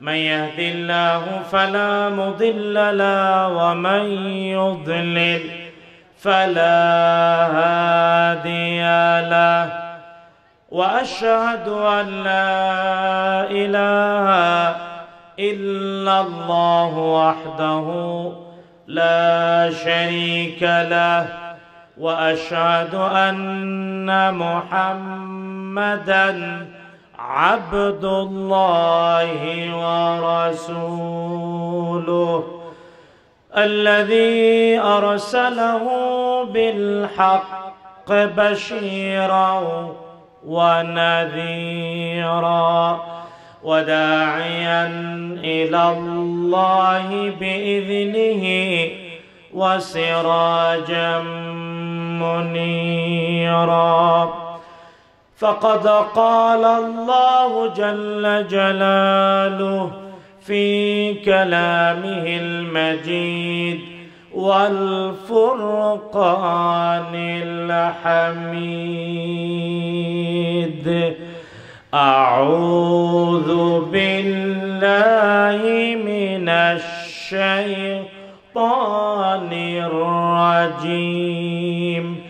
من يهد الله فلا مضل له ومن يضلل فلا هادي له واشهد ان لا اله الا الله وحده لا شريك له واشهد ان محمدا عبد الله ورسوله الذي أرسله بالحق بشيرا ونذيرا وداعيا إلى الله بإذنه وسراجا منيرا فقد قال الله جل جلاله في كلامه المجيد والفرقان الحميد اعوذ بالله من الشيطان الرجيم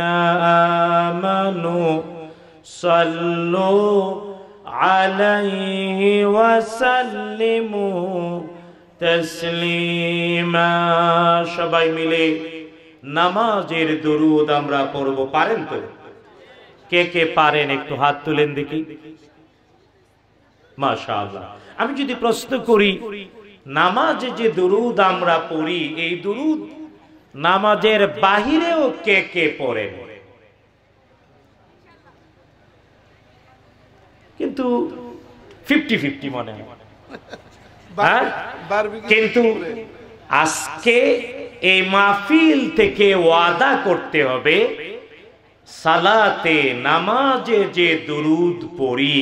آمنوا صلوا عليه وسلموا تسليما সবাই মিলে নামাজের দরুদ আমরা পড়ব পারেন তো কে কে পারেন একটু হাত তুলেন দেখি মাশাআল্লাহ আমি যদি প্রশ্ন করি নামাজে যে দরুদ আমরা পড়ি এই দরুদ নামাজের বাহিরেও কে কে পড়ে কিন্তু ফিফটি ফিফটি মনে হ্যাঁ? কিন্তু আজকে এই মাহফিল থেকে ওয়াদা করতে হবে সালাতে নামাজে যে দুরুদ পড়ি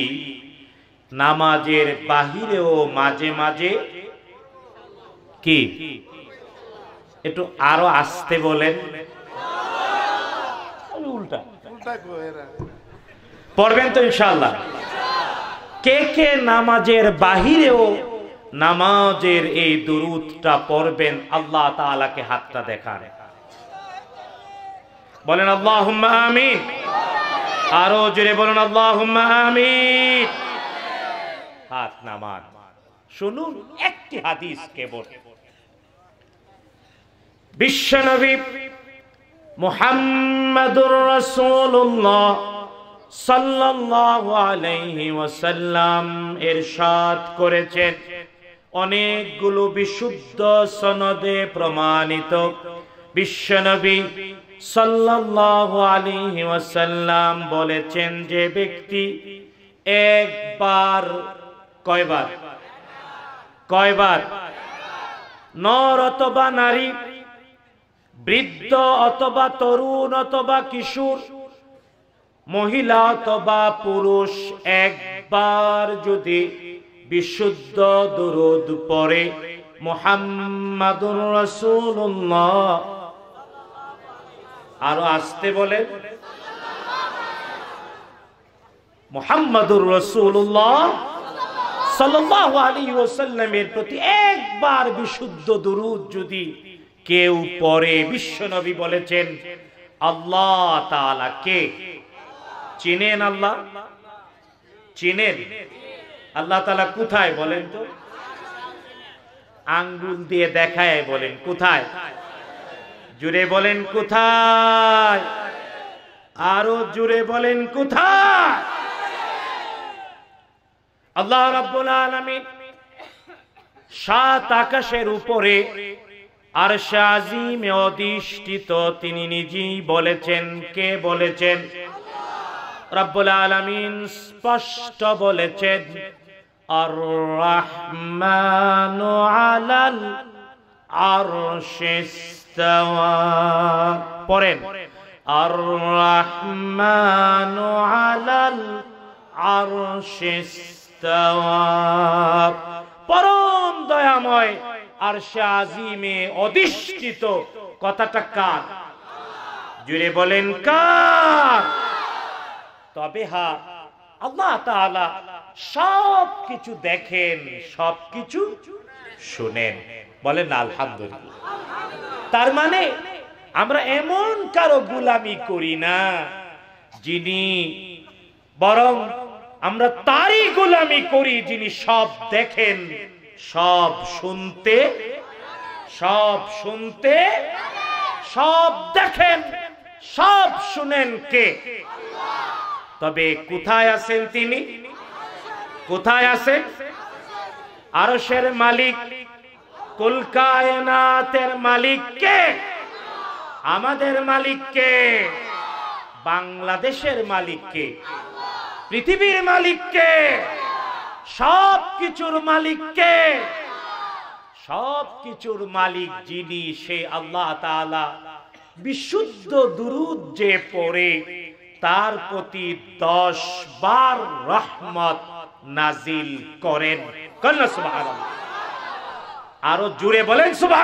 নামাজের বাহিরেও মাঝে মাঝে কি একটু আরো আসতে বলেন পড়বেন তো ইনশাল্লাহ কে কে নামাজের বাহিরেও নামাজের এই দুরুদটা পড়বেন আল্লাহ তালাকে হাতটা দেখার বলেন আল্লাহ আমিন আরো জুড়ে বলুন আল্লাহ আমিন হাত নামাজ শুনুন একটি হাদিস কেবল বিশ্বনবী মুহাম্মাদুর রাসূলুল্লাহ সাল্লাল্লাহু আলাইহি ওয়াসাল্লাম ইরশাদ করেছেন অনেকগুলো বিশুদ্ধ সনদে প্রমাণিত বিশ্বনবী সাল্লাল্লাহু আলাইহি ওয়াসাল্লাম বলেছেন যে ব্যক্তি একবার কয়বার কয়বার নর অথবা নারী বৃদ্ধ অথবা তরুণ অথবা কিশোর মহিলা অথবা পুরুষ একবার যদি বিশুদ্ধ দরুদ পরে মোহাম্মদুর রসুল্লাহ আরো আসতে বলে মোহাম্মদুর রসুল্লাহ সাল্লাহ আলী ওসাল্লামের প্রতি একবার বিশুদ্ধ দরুদ যদি কেউ পরে বিশ্বনবী বলেছেন আল্লাহ কে চিনেন আল্লাহ চিনেন আল্লাহ তালা কোথায় বলেন তো আঙ্গুল দিয়ে দেখায় বলেন কোথায় জুড়ে বলেন কোথায় আরো জুড়ে বলেন কোথায় আল্লাহ রাব্বুল সাত আকাশের উপরে আর শাহিমে অধিষ্ঠিত তিনি নিজেই বলেছেন কে বলেছেন রব্বুল আলমিন স্পষ্ট বলেছেন আর রহমান আলাল আর পরেন আর রহমান আলাল আর পরম দয়াময় আর শাহিমে অধিষ্ঠিত কথাটা কার জুড়ে বলেন কার তবে হা আল্লাহ তালা সব কিছু দেখেন সব কিছু শুনেন বলেন আলহামদুলিল্লাহ তার মানে আমরা এমন কারো গুলামি করি না যিনি বরং আমরা তারই গুলামি করি যিনি সব দেখেন সব শুনতে সব শুনতে সব দেখেন সব শুনেন কে তবে কোথায় আছেন তিনি কোথায় আছেন আরসের মালিক কলকায়নাথের মালিক কে আমাদের মালিক কে বাংলাদেশের মালিক কে পৃথিবীর মালিক কে সব কিছুর মালিক কে সব কিছুর মালিক যিনি সে আল্লাহ বিশুদ্ধ দুরুদ যে পড়ে তার প্রতি দশ বার রহমত নাজিল করেন কন্যা সুবাহ আরো জুড়ে বলেন সুবাহ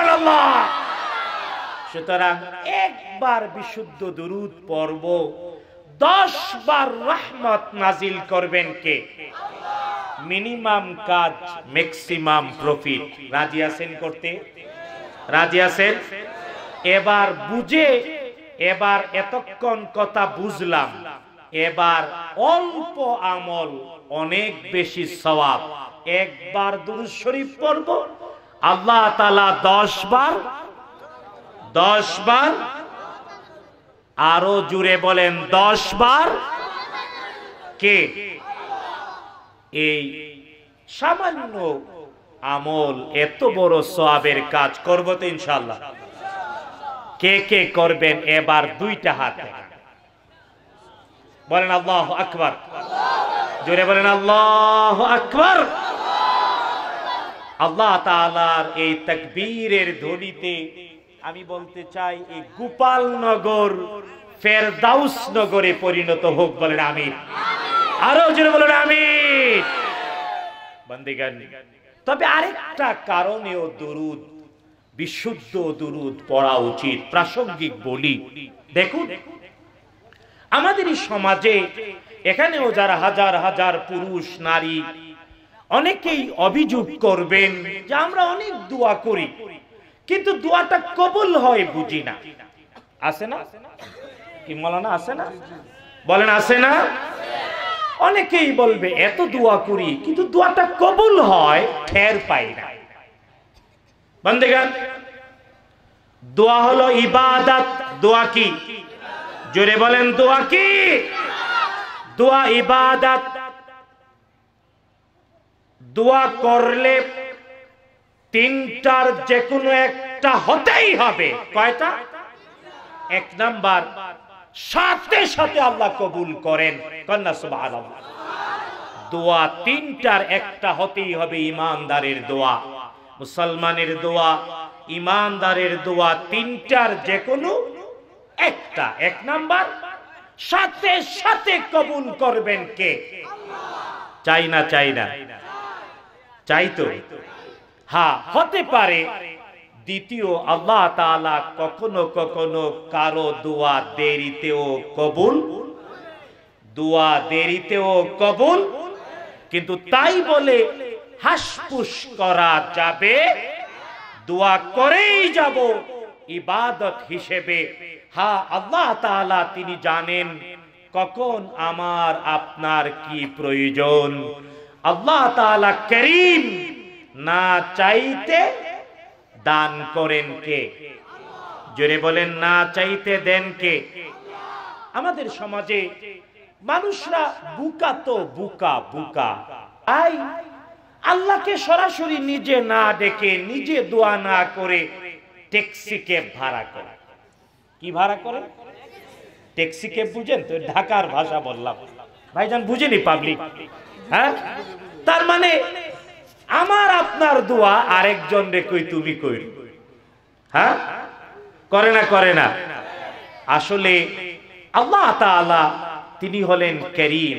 সুতরাং একবার বিশুদ্ধ দুরুদ পর্ব দশ বার রহমত নাজিল করবেন কে মিনিমাম কাজ ম্যাক্সিমাম প্রফিট রাজি আছেন করতে রাজি আছেন এবার বুঝে এবার এতক্ষণ কথা বুঝলাম এবার অল্প আমল অনেক বেশি সওয়াব একবার দুরুদ শরীফ পড়ব আল্লাহ তাআলা দশ বার দশ বার আরো জুড়ে বলেন দশ বার কে এই সামান্য আমল এত বড় সবের কাজ করবো তো ইনশাল্লাহ কে কে করবেন এবার দুইটা হাতে বলেন আল্লাহ আকবর জোরে বলেন আল্লাহ আকবর আল্লাহ তালার এই তকবীরের ধ্বনিতে আমি বলতে চাই এই গোপালনগর ফেরদাউস নগরে পরিণত হোক বলেন আমি আরো জোরে বলেন আমি তবে আরেকটা কারণেও দরুদ বিশুদ্ধ দরুদ পড়া উচিত প্রাসঙ্গিক বলি দেখুন আমাদের সমাজে এখানেও যারা হাজার হাজার পুরুষ নারী অনেকেই অভিযোগ করবেন যে আমরা অনেক দোয়া করি কিন্তু দোয়াটা কবুল হয় বুঝি না আছে না কি মলানা আছে না বলেন আছে না অনেকেই বলবে এত দোয়া করি কিন্তু দোয়াটা কবুল হয় ঠের পাই না বন্দেগান দোয়া হলো ইবাদত দোয়া কি জোরে বলেন দোয়া কি দোয়া ইবাদত দোয়া করলে তিনটার যে কোনো একটা হতেই হবে কয়টা এক নাম্বার সাথে সাথে আল্লাহ কবুল করেন কন্যা সুবাহ দোয়া তিনটার একটা হতেই হবে ইমানদারের দোয়া মুসলমানের দোয়া ইমানদারের দোয়া তিনটার যে কোনো একটা এক নাম্বার সাথে সাথে কবুল করবেন কে চাই না চাই না চাই তো হ্যাঁ হতে পারে দ্বিতীয় আল্লাহ তালা কখনো কখনো কারো দোয়া দেরিতেও কবুল দোয়া দেরিতেও কবুল কিন্তু তাই বলে হাসপুস করা যাবে দোয়া করেই যাব ইবাদত হিসেবে হা আল্লাহ তালা তিনি জানেন কখন আমার আপনার কি প্রয়োজন আল্লাহ তাআলা করিম না চাইতে দান করেন কে জোরে বলেন না চাইতে দেন কে আমাদের সমাজে মানুষরা বুকা তো বুকা বুকা আই আল্লাহকে সরাসরি নিজে না ডেকে নিজে দোয়া না করে ট্যাক্সি ক্যাব ভাড়া করে কি ভাড়া করে ট্যাক্সি ক্যাব বুঝেন তো ঢাকার ভাষা বললাম ভাইজান বুঝেনি পাবলিক হ্যাঁ তার মানে আমার আপনার দোয়া আরেকজন রে কই তুমি কই হ্যাঁ করে না করে না আসলে আল্লাহ তাআলা তিনি হলেন করিম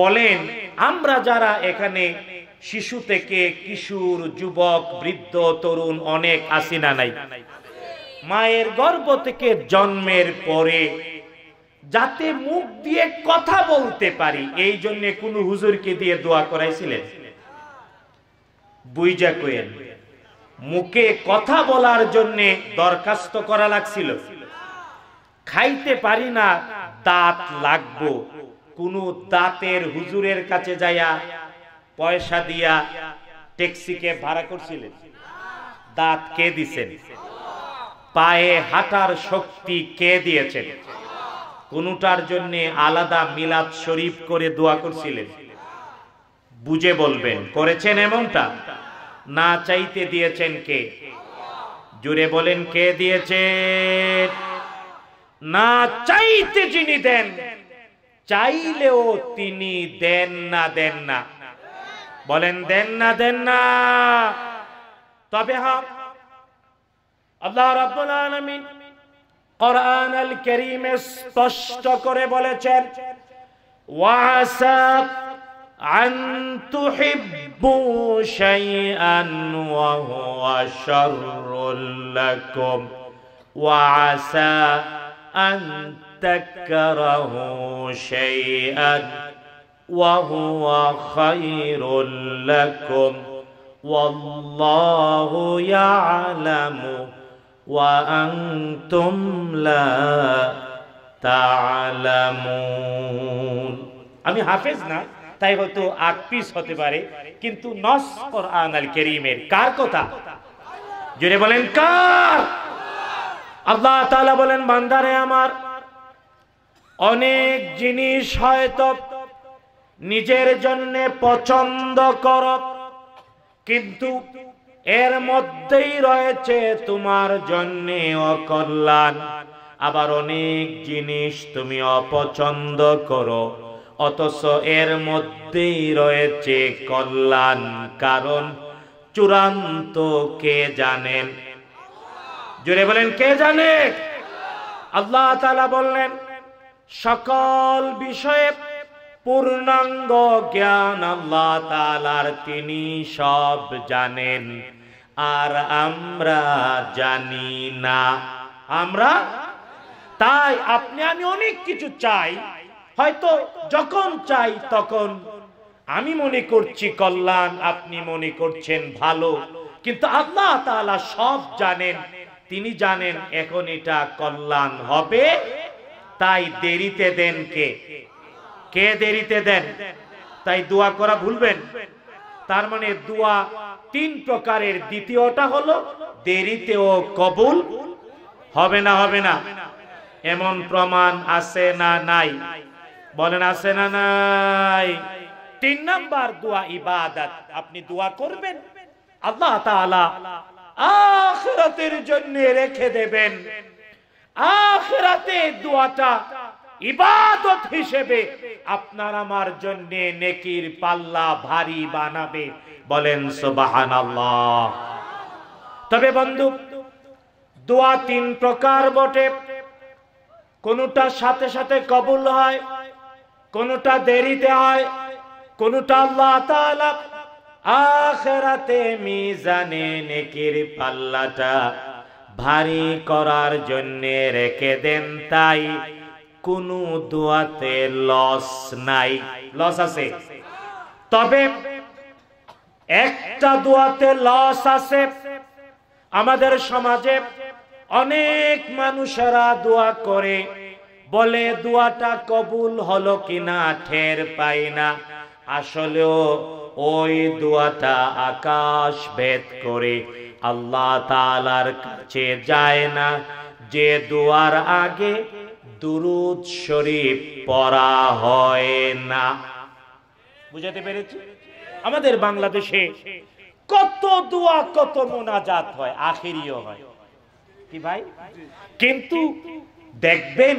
বলেন আমরা যারা এখানে শিশু থেকে কিশোর যুবক বৃদ্ধ তরুণ অনেক আছি না নাই মায়ের গর্ভ থেকে জন্মের পরে যাতে মুখ দিয়ে কথা বলতে পারি এই জন্য কোন হুজুরকে দিয়ে দোয়া করাইছিলেন বুইজা কোয়েন মুখে কথা বলার জন্যে দরখাস্ত করা লাগছিল খাইতে পারি না দাঁত লাগবো কোন দাঁতের হুজুরের কাছে যাইয়া পয়সা দিয়া ট্যাক্সিকে ভাড়া করছিলেন দাঁত কে দিছেন পায়ে হাঁটার শক্তি কে দিয়েছেন কোনটার জন্য আলাদা মিলাদ শরীফ করে দোয়া করছিলেন বুঝে বলবেন করেছেন এমনটা না চাইতে দিয়েছেন কে জুড়ে বলেন কে দিয়েছে না চাইতে যিনি দেন চাইলেও তিনি দেন না দেন না বলেন দেন না দেন না তবে হ্যাঁ আল্লাহ রাব্বুল আলামিন কোরআন আল কারীমে স্পষ্ট করে বলেছেন ওয়াসা أن تحبوا شيئا وهو شر لكم وعسى أن تكرهوا شيئا وهو خير لكم والله يعلم وأنتم لا تعلمون أمي حافظنا তাই হয়তো আট পিস হতে পারে কিন্তু নস কোরআন কেরিমের কার কথা জুড়ে বলেন কার আল্লাহ বলেন বান্দারে আমার অনেক জিনিস হয়তো নিজের জন্য পছন্দ কর কিন্তু এর মধ্যেই রয়েছে তোমার জন্য অকল্যাণ আবার অনেক জিনিস তুমি অপছন্দ করো অথচ এর মধ্যেই রয়েছে কল্যাণ কারণ চূড়ান্ত কে জানেন জুড়ে বলেন কে জানে আল্লাহ তালা বললেন সকল বিষয়ে পূর্ণাঙ্গ জ্ঞান আল্লাহ তালার তিনি সব জানেন আর আমরা জানি না আমরা তাই আপনি আমি অনেক কিছু চাই হয়তো যখন চাই তখন আমি মনে করছি কল্যাণ আপনি মনে করছেন ভালো কিন্তু আল্লাহ তালা সব জানেন তিনি জানেন এখন এটা কল্যাণ হবে তাই দেরিতে দেন কে কে দেরিতে দেন তাই দোয়া করা ভুলবেন তার মানে দোয়া তিন প্রকারের দ্বিতীয়টা হলো দেরিতেও কবুল হবে না হবে না এমন প্রমাণ আছে না নাই বলেন আছে না নাই তিন নাম্বার দোয়া ইবাদত আপনি দোয়া করবেন আল্লাহ তাআলা আখিরাতের জন্য রেখে দেবেন আখিরাতে দোয়াটা ইবাদত হিসেবে আপনার আমার জন্য নেকির পাল্লা ভারী বানাবে বলেন সুবহানাল্লাহ তবে বন্ধু দোয়া তিন প্রকার বটে কোনটা সাথে সাথে কবুল হয় কোনটা দেরিতে হয় কোনটা আল্লাহ তালা আখেরাতে মিজানে নেকির পাল্লাটা ভারী করার জন্য রেখে দেন তাই কোন দোয়াতে লস নাই লস আছে তবে একটা দোয়াতে লস আছে আমাদের সমাজে অনেক মানুষেরা দোয়া করে বলে দোয়াটা কবুল হলো কিনা ঠের পাই না আসলেও ওই দোয়াটা আকাশ ভেদ করে আল্লাহ তালার কাছে যায় না যে দোয়ার আগে দুরুদ শরীফ পড়া হয় না বুঝাতে পেরেছি আমাদের বাংলাদেশে কত দোয়া কত মোনাজাত হয় আখেরিও হয় কি ভাই কিন্তু দেখবেন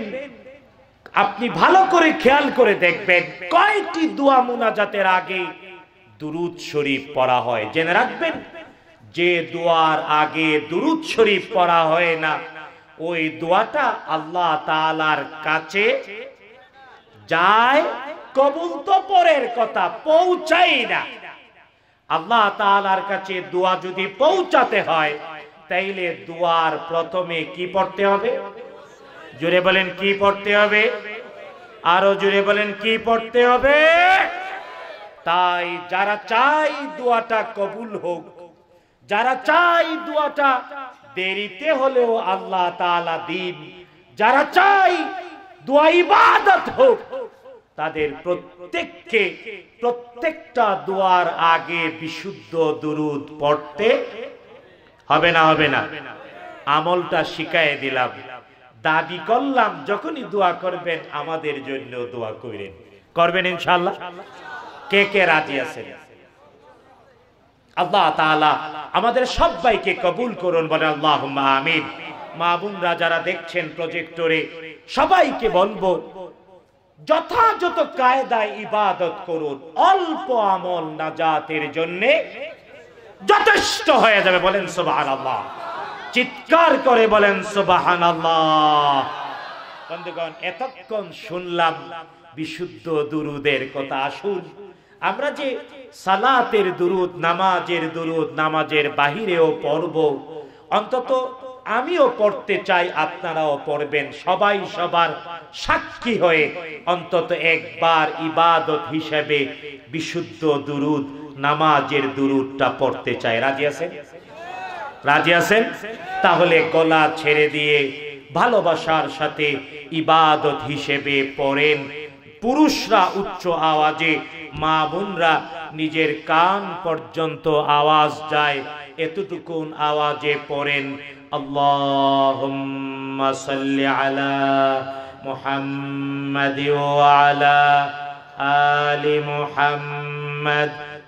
আপনি ভালো করে খেয়াল করে দেখবেন কয়টি দোয়া মুনাজাতের আগে দুরুদ শরীফ পড়া হয় জেনে রাখবেন যে দোয়ার আগে দুরুদ শরীফ পড়া হয় না ওই দোয়াটা আল্লাহ তালার কাছে যায় কবুল তো পরের কথা পৌঁছাই না আল্লাহ তালার কাছে দোয়া যদি পৌঁছাতে হয় তাইলে দোয়ার প্রথমে কি পড়তে হবে জোরে বলেন কি পড়তে হবে আরো জোরে বলেন কি পড়তে হবে তাই যারা চাই দোয়াটা কবুল হোক যারা চাই দোয়াটা দেরিতে হলেও আল্লাহ দিন যারা চাই দোয়া হোক তাদের প্রত্যেককে প্রত্যেকটা দোয়ার আগে বিশুদ্ধ দুরুদ পড়তে হবে না হবে না আমলটা শিখায় দিলাম দাবি করলাম যখনই দোয়া করবেন আমাদের জন্য দোয়া করেন করবেন ইনশাল্লাহ কে কে রাজি আছেন আল্লাহ তালা আমাদের সবাইকে কবুল করুন বলে আল্লাহ আমিন মা বোনরা যারা দেখছেন প্রজেক্টরে সবাইকে বলবো যথাযথ কায়দায় ইবাদত করুন অল্প আমল নাজাতের জন্য যথেষ্ট হয়ে যাবে বলেন সুবহানাল্লাহ আল্লাহ চিৎকার করে বলেন সুবাহান বন্ধুগণ এতক্ষণ শুনলাম বিশুদ্ধ দুরুদের কথা আসুন আমরা যে সালাতের দুরুদ নামাজের দুরুদ নামাজের বাহিরেও পড়ব অন্তত আমিও পড়তে চাই আপনারাও পড়বেন সবাই সবার সাক্ষী হয়ে অন্তত একবার ইবাদত হিসেবে বিশুদ্ধ দুরুদ নামাজের দুরুদটা পড়তে চাই রাজি আছেন রাজি আছেন তাহলে গলা ছেড়ে দিয়ে ভালোবাসার সাথে ইবাদত হিসেবে পড়েন পুরুষরা উচ্চ আওয়াজে মা বোনরা নিজের কান পর্যন্ত আওয়াজ যায় এতটুকু আওয়াজে পড়েন আলা মোহাম্মদ আলা আলি মোহাম্মদ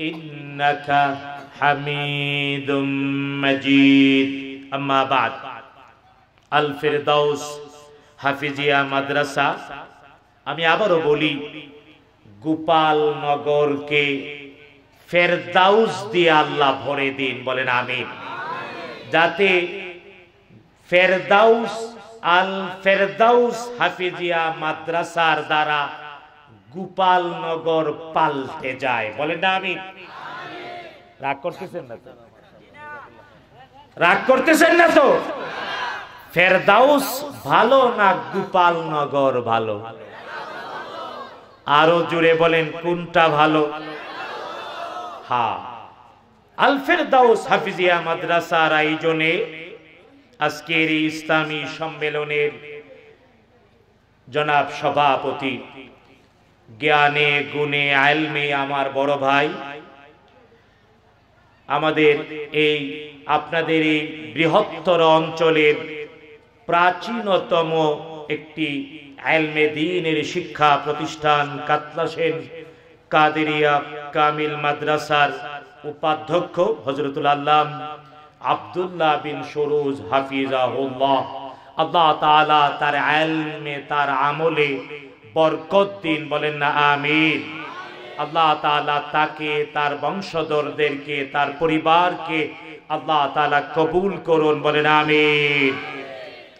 إنك حميد مجيد أما بعد الفردوس হাফিজিয়া মাদ্রাসা আমি আবারও বলি গোপালনগরকে ফেরদাউস দিয়ে আল্লাহ ভরে দিন বলেন আমি যাতে ফেরদাউস আল ফেরদাউস হাফিজিয়া মাদ্রাসার দ্বারা গোপালনগর পাল্টে যায় বলেন না আমি রাগ করতেছেন না তো রাগ করতেছেন না তো ফেরদাউস ভালো না গোপালনগর ভালো আরো জুড়ে বলেন কোনটা ভালো হা আলফের দাউস হাফিজিয়া মাদ্রাসার আয়োজনে আজকের ইসলামী সম্মেলনের জনাব সভাপতি জ্ঞানে গুণে আলমে আমার বড় ভাই আমাদের এই আপনাদের এই বৃহত্তর অঞ্চলের প্রাচীনতম একটি আলমে দিনের শিক্ষা প্রতিষ্ঠান কাতলাসেন কাদেরিয়া কামিল মাদ্রাসার উপাধ্যক্ষ হজরতুল আল্লাহ আবদুল্লাহ বিন সরুজ হাফিজাহুল্লাহ আল্লাহ তার আলমে তার আমলে বরকত দিন বলেন না আমিন আল্লাহ তালা তাকে তার বংশধরদেরকে তার পরিবারকে আল্লাহ তালা কবুল করুন বলেন আমিন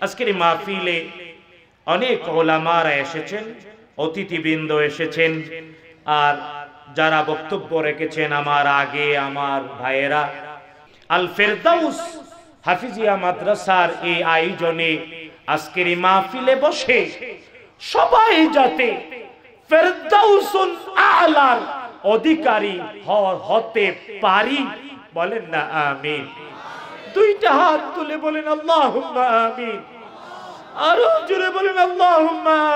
আজকের মাহফিলে অনেক ওলামারা এসেছেন অতিথিবৃন্দ এসেছেন আর যারা বক্তব্য রেখেছেন আমার আগে আমার ভাইয়েরা আল ফেরদাউস হাফিজিয়া মাদ্রাসার এই আয়োজনে আজকের মাহফিলে বসে সবাই যাতে ফেরদাউসুল আলার অধিকারী হতে পারি বলেন না আমিন দুইটা হাত তুলে বলেন আল্লাহ আমিন আরো জুড়ে বলেন আল্লাহ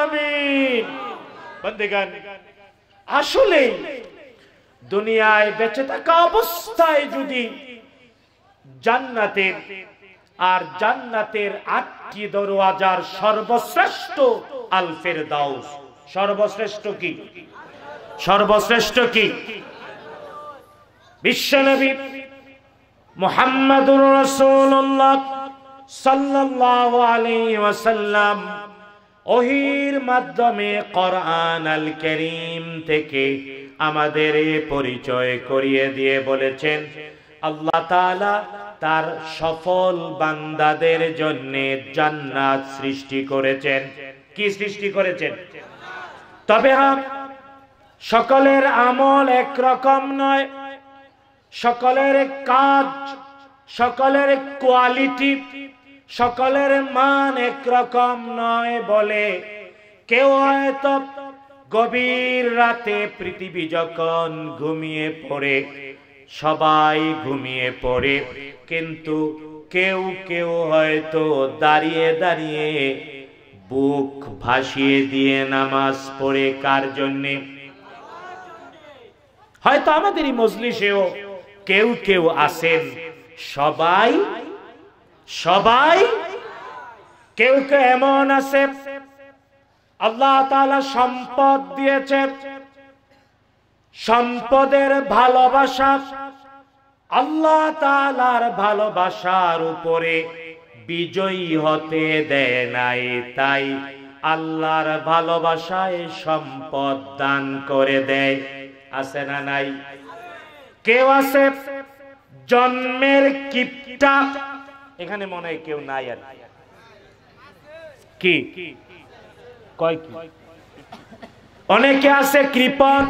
আমিন আসলে দুনিয়ায় বেঁচে থাকা অবস্থায় যদি জান্নাতের আর জান্নাতের আট কি দরওয়াজার সর্বশ্রেষ্ঠ আলফের দাউস সর্বশ্রেষ্ঠ কি সর্বশ্রেষ্ঠ কি বিশ্বনবী ওহির মাধ্যমে আল করিম থেকে আমাদের পরিচয় করিয়ে দিয়ে বলেছেন আল্লাহ তাআলা তার সফল বান্দাদের জন্য জান্নাত সৃষ্টি করেছেন কি সৃষ্টি করেছেন তবে সকলের আমল একরকম নয় সকলের কাজ সকলের কোয়ালিটি সকলের মান একরকম নয় বলে কেউ হয়তো গভীর রাতে পৃথিবী যখন ঘুমিয়ে পড়ে সবাই ঘুমিয়ে পড়ে কিন্তু কেউ কেউ হয়তো দাঁড়িয়ে দাঁড়িয়ে বুক ভাসিয়ে দিয়ে নামাজ পড়ে কার জন্যে হয়তো আমাদেরই মজলিসেও কেউ কেউ আসেন সবাই সবাই কেউ কেউ এমন আছে আল্লাহ তালা সম্পদ দিয়েছে সম্পদের ভালোবাসা আল্লাহ তালার ভালোবাসার উপরে বিজয়ী হতে দেয় নাই তাই আল্লাহর ভালোবাসায় সম্পদ দান করে দেয় আছে না নাই কেউ আছে জন্মের কিপটা এখানে মনে হয় কেউ নাই আর কি কয় কি অনেকে আছে কৃপণ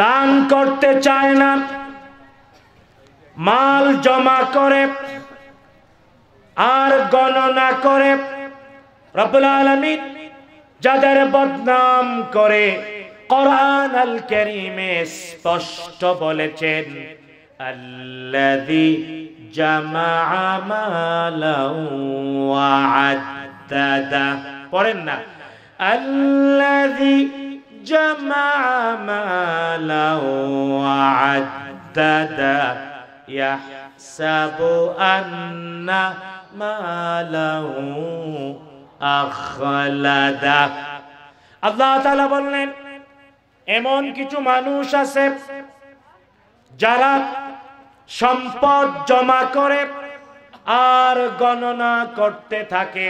দান করতে চায় না মাল জমা করে আর গণনা করে যাদের বদনাম করে কোরআন আল করিমে স্পষ্ট বলেছেন আল্লাদি জামা পড়েন না আল্লাদি جمع ماله وعدد يحسب أن ماله أخلد الله تعالى بلن এমন কিছু মানুষ আছে যারা সম্পদ জমা করে আর গণনা করতে থাকে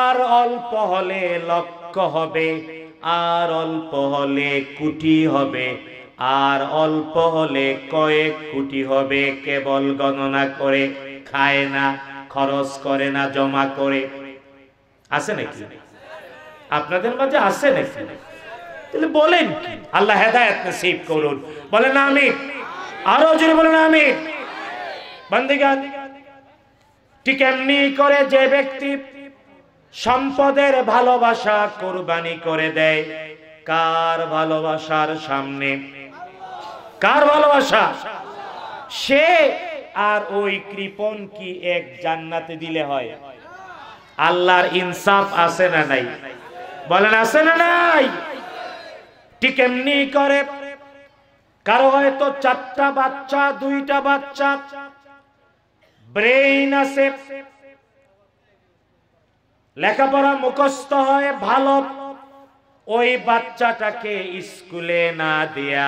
আর অল্প হলে লক্ষ্য হবে আর অল্প হলে কুটি হবে আর অল্প হলে কয়েক কোটি হবে কেবল গণনা করে খায় না খরচ করে না জমা করে আছে নাকি আপনাদের মাঝে আছে নাকি তাহলে বলেন আল্লাহ হেদায়ত নসিব করুন বলেন না আমি আরো জোরে বলেন আমি বন্দিগান ঠিক এমনি করে যে ব্যক্তি সম্পদের ভালোবাসা কোরবানি করে দেয় কার ভালোবাসার সামনে কার ভালোবাসা সে আর ওই কৃপন কি এক জান্নাতে দিলে হয় আল্লাহর ইনসাফ আছে না নাই বলেন আছে না নাই ঠিক এমনি করে কারো হয়তো চারটা বাচ্চা দুইটা বাচ্চা ব্রেইন আছে লেখাপড়া মুখস্থ হয় ভালো ওই বাচ্চাটাকে স্কুলে না দিয়া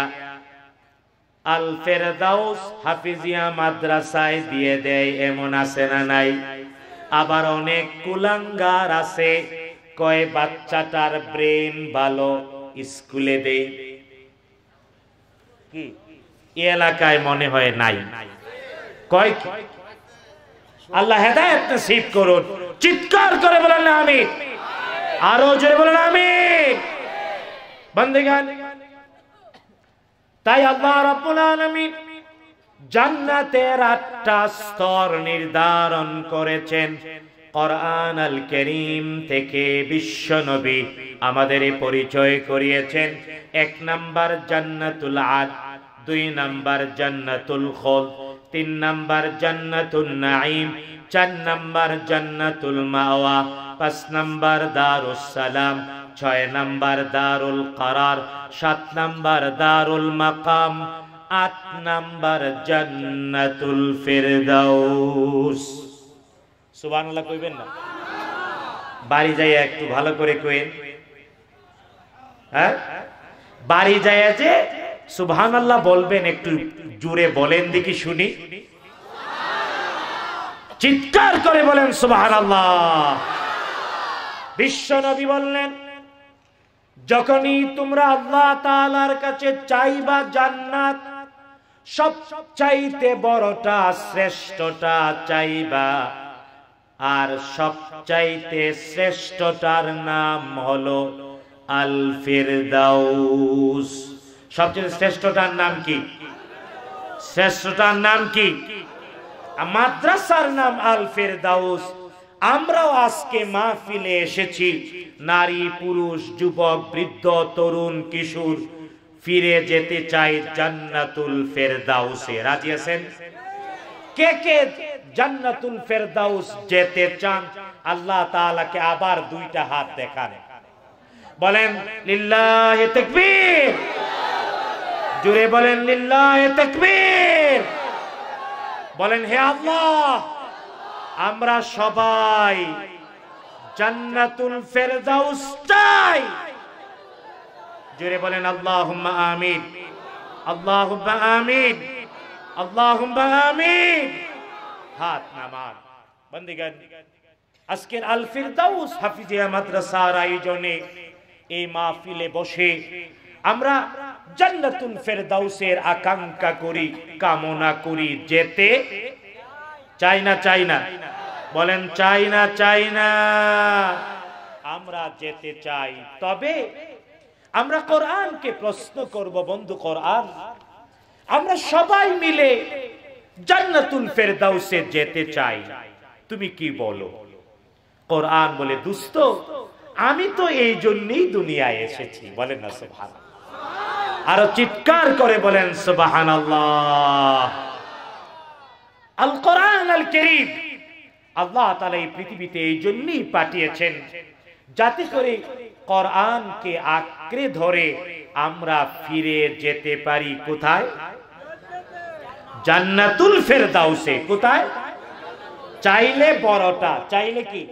আল ফেরদাউস হাফিজিয়া মাদ্রাসায় দিয়ে দেয় এমন আছে না নাই আবার অনেক কুলাঙ্গার আছে কয় বাচ্চাটার ব্রেন ভালো স্কুলে দেই কি এলাকায় মনে হয় নাই কয় কি আল্লাহ হেদায়ত নসিব করুন চিৎকার করে বলেন না আমি আরো জোরে বলেন আমি বন্দেগান তাই আল্লাহ রাব্বুল আলামিন জান্নাতের আটটা স্তর নির্ধারণ করেছেন কোরআন আল করিম থেকে বিশ্বনবী আমাদের পরিচয় করিয়েছেন এক নাম্বার জান্নাতুল আদ দুই নাম্বার জান্নাতুল খোল তিন নাম্বার জন্নতুল নাইম চার নাম্বার জান্নাতুল মাওয়া পাঁচ নাম্বার দারুস সালাম ছয় নাম্বার দারুল করার সাত নাম্বার দারুল মাকাম আট নাম্বার জান্নাতুল ফিরদাউস সুবহানাল্লাহ কইবেন না বাড়ি যাইয়া একটু ভালো করে কইন হ্যাঁ বাড়ি যাইয়া যে সুবহান আল্লাহ বলবেন একটু জুড়ে বলেন দেখি শুনি চিৎকার করে বলেন সুবহান আল্লাহ বিশ্ব নবী বললেন যখনই তোমরা আল্লাহ তালার কাছে চাইবা জান্নাত সব চাইতে বড়টা শ্রেষ্ঠটা চাইবা আর সব চাইতে শ্রেষ্ঠটার নাম হলো আলফের দাউস সবচেয়ে শ্রেষ্ঠটার নাম কি শ্রেষ্ঠটার নাম কি মাদ্রাসার নাম আল দাউস আমরাও আজকে মাহফিলে এসেছি নারী পুরুষ যুবক বৃদ্ধ তরুণ কিশোর ফিরে যেতে চাই জান্নাতুল ফেরদাউসে রাজি আছেন কে কে জান্নাতুল ফেরদাউস যেতে চান আল্লাহ তাআলাকে আবার দুইটা হাত দেখান বলেন লিল্লাহি তাকবীর জুড়ে বলেন লিল্লাহ বলেন হে আল্লাহ আমরা সবাই জান্নাতুল ফেরদাউস চাই বলেন আমিন আমিন আমিন হাত নামান আজকের আল ফিরদাউস হাফিজিয়া মাদ্রাসার আয়োজনে এই মাহফিলে বসে আমরা জান্নাতুন ফেরদাউসের আকাঙ্ক্ষা করি কামনা করি যেতে চাই না চাই না বলেন চাই না চাই না আমরা যেতে চাই তবে আমরা কোরআনকে প্রশ্ন করব বন্ধু কোরআন আমরা সবাই মিলে জান্নাতুল ফেরদাউসে যেতে চাই তুমি কি বলো কোরআন বলে দুস্থ আমি তো এই জন্যই দুনিয়ায় এসেছি বলেন না সুবহানাল্লাহ ভালো আরো চিৎকার করে বলেন সুবাহান আল কোরআন আল কেরিম আল্লাহ তালা এই পৃথিবীতে এই জন্যই পাঠিয়েছেন যাতে করে কোরআনকে আঁকড়ে ধরে আমরা ফিরে যেতে পারি কোথায় জান্নাতুল ফেরদাউসে কোথায় চাইলে বড়টা চাইলে কি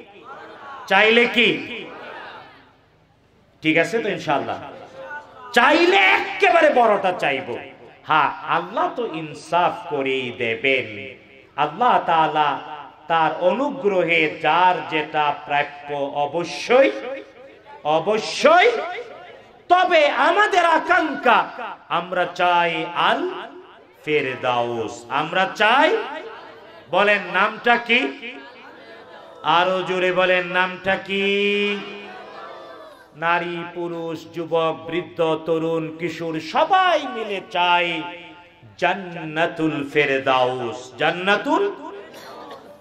চাইলে কি ঠিক আছে তো ইনশাল্লাহ চাইলে একেবারে বড়টা চাইব হ্যাঁ আল্লাহ তো ইনসাফ করেই দেবেন আল্লাহ তালা তার অনুগ্রহে যার যেটা প্রাপ্য অবশ্যই অবশ্যই তবে আমাদের আকাঙ্ক্ষা আমরা চাই আল ফেরদাউস আমরা চাই বলেন নামটা কি আরো জোরে বলেন নামটা কি নারী পুরুষ যুবক বৃদ্ধ তরুণ কিশোর সবাই মিলে চাই জান্নাতুল ফেরদাউস জান্নাতুল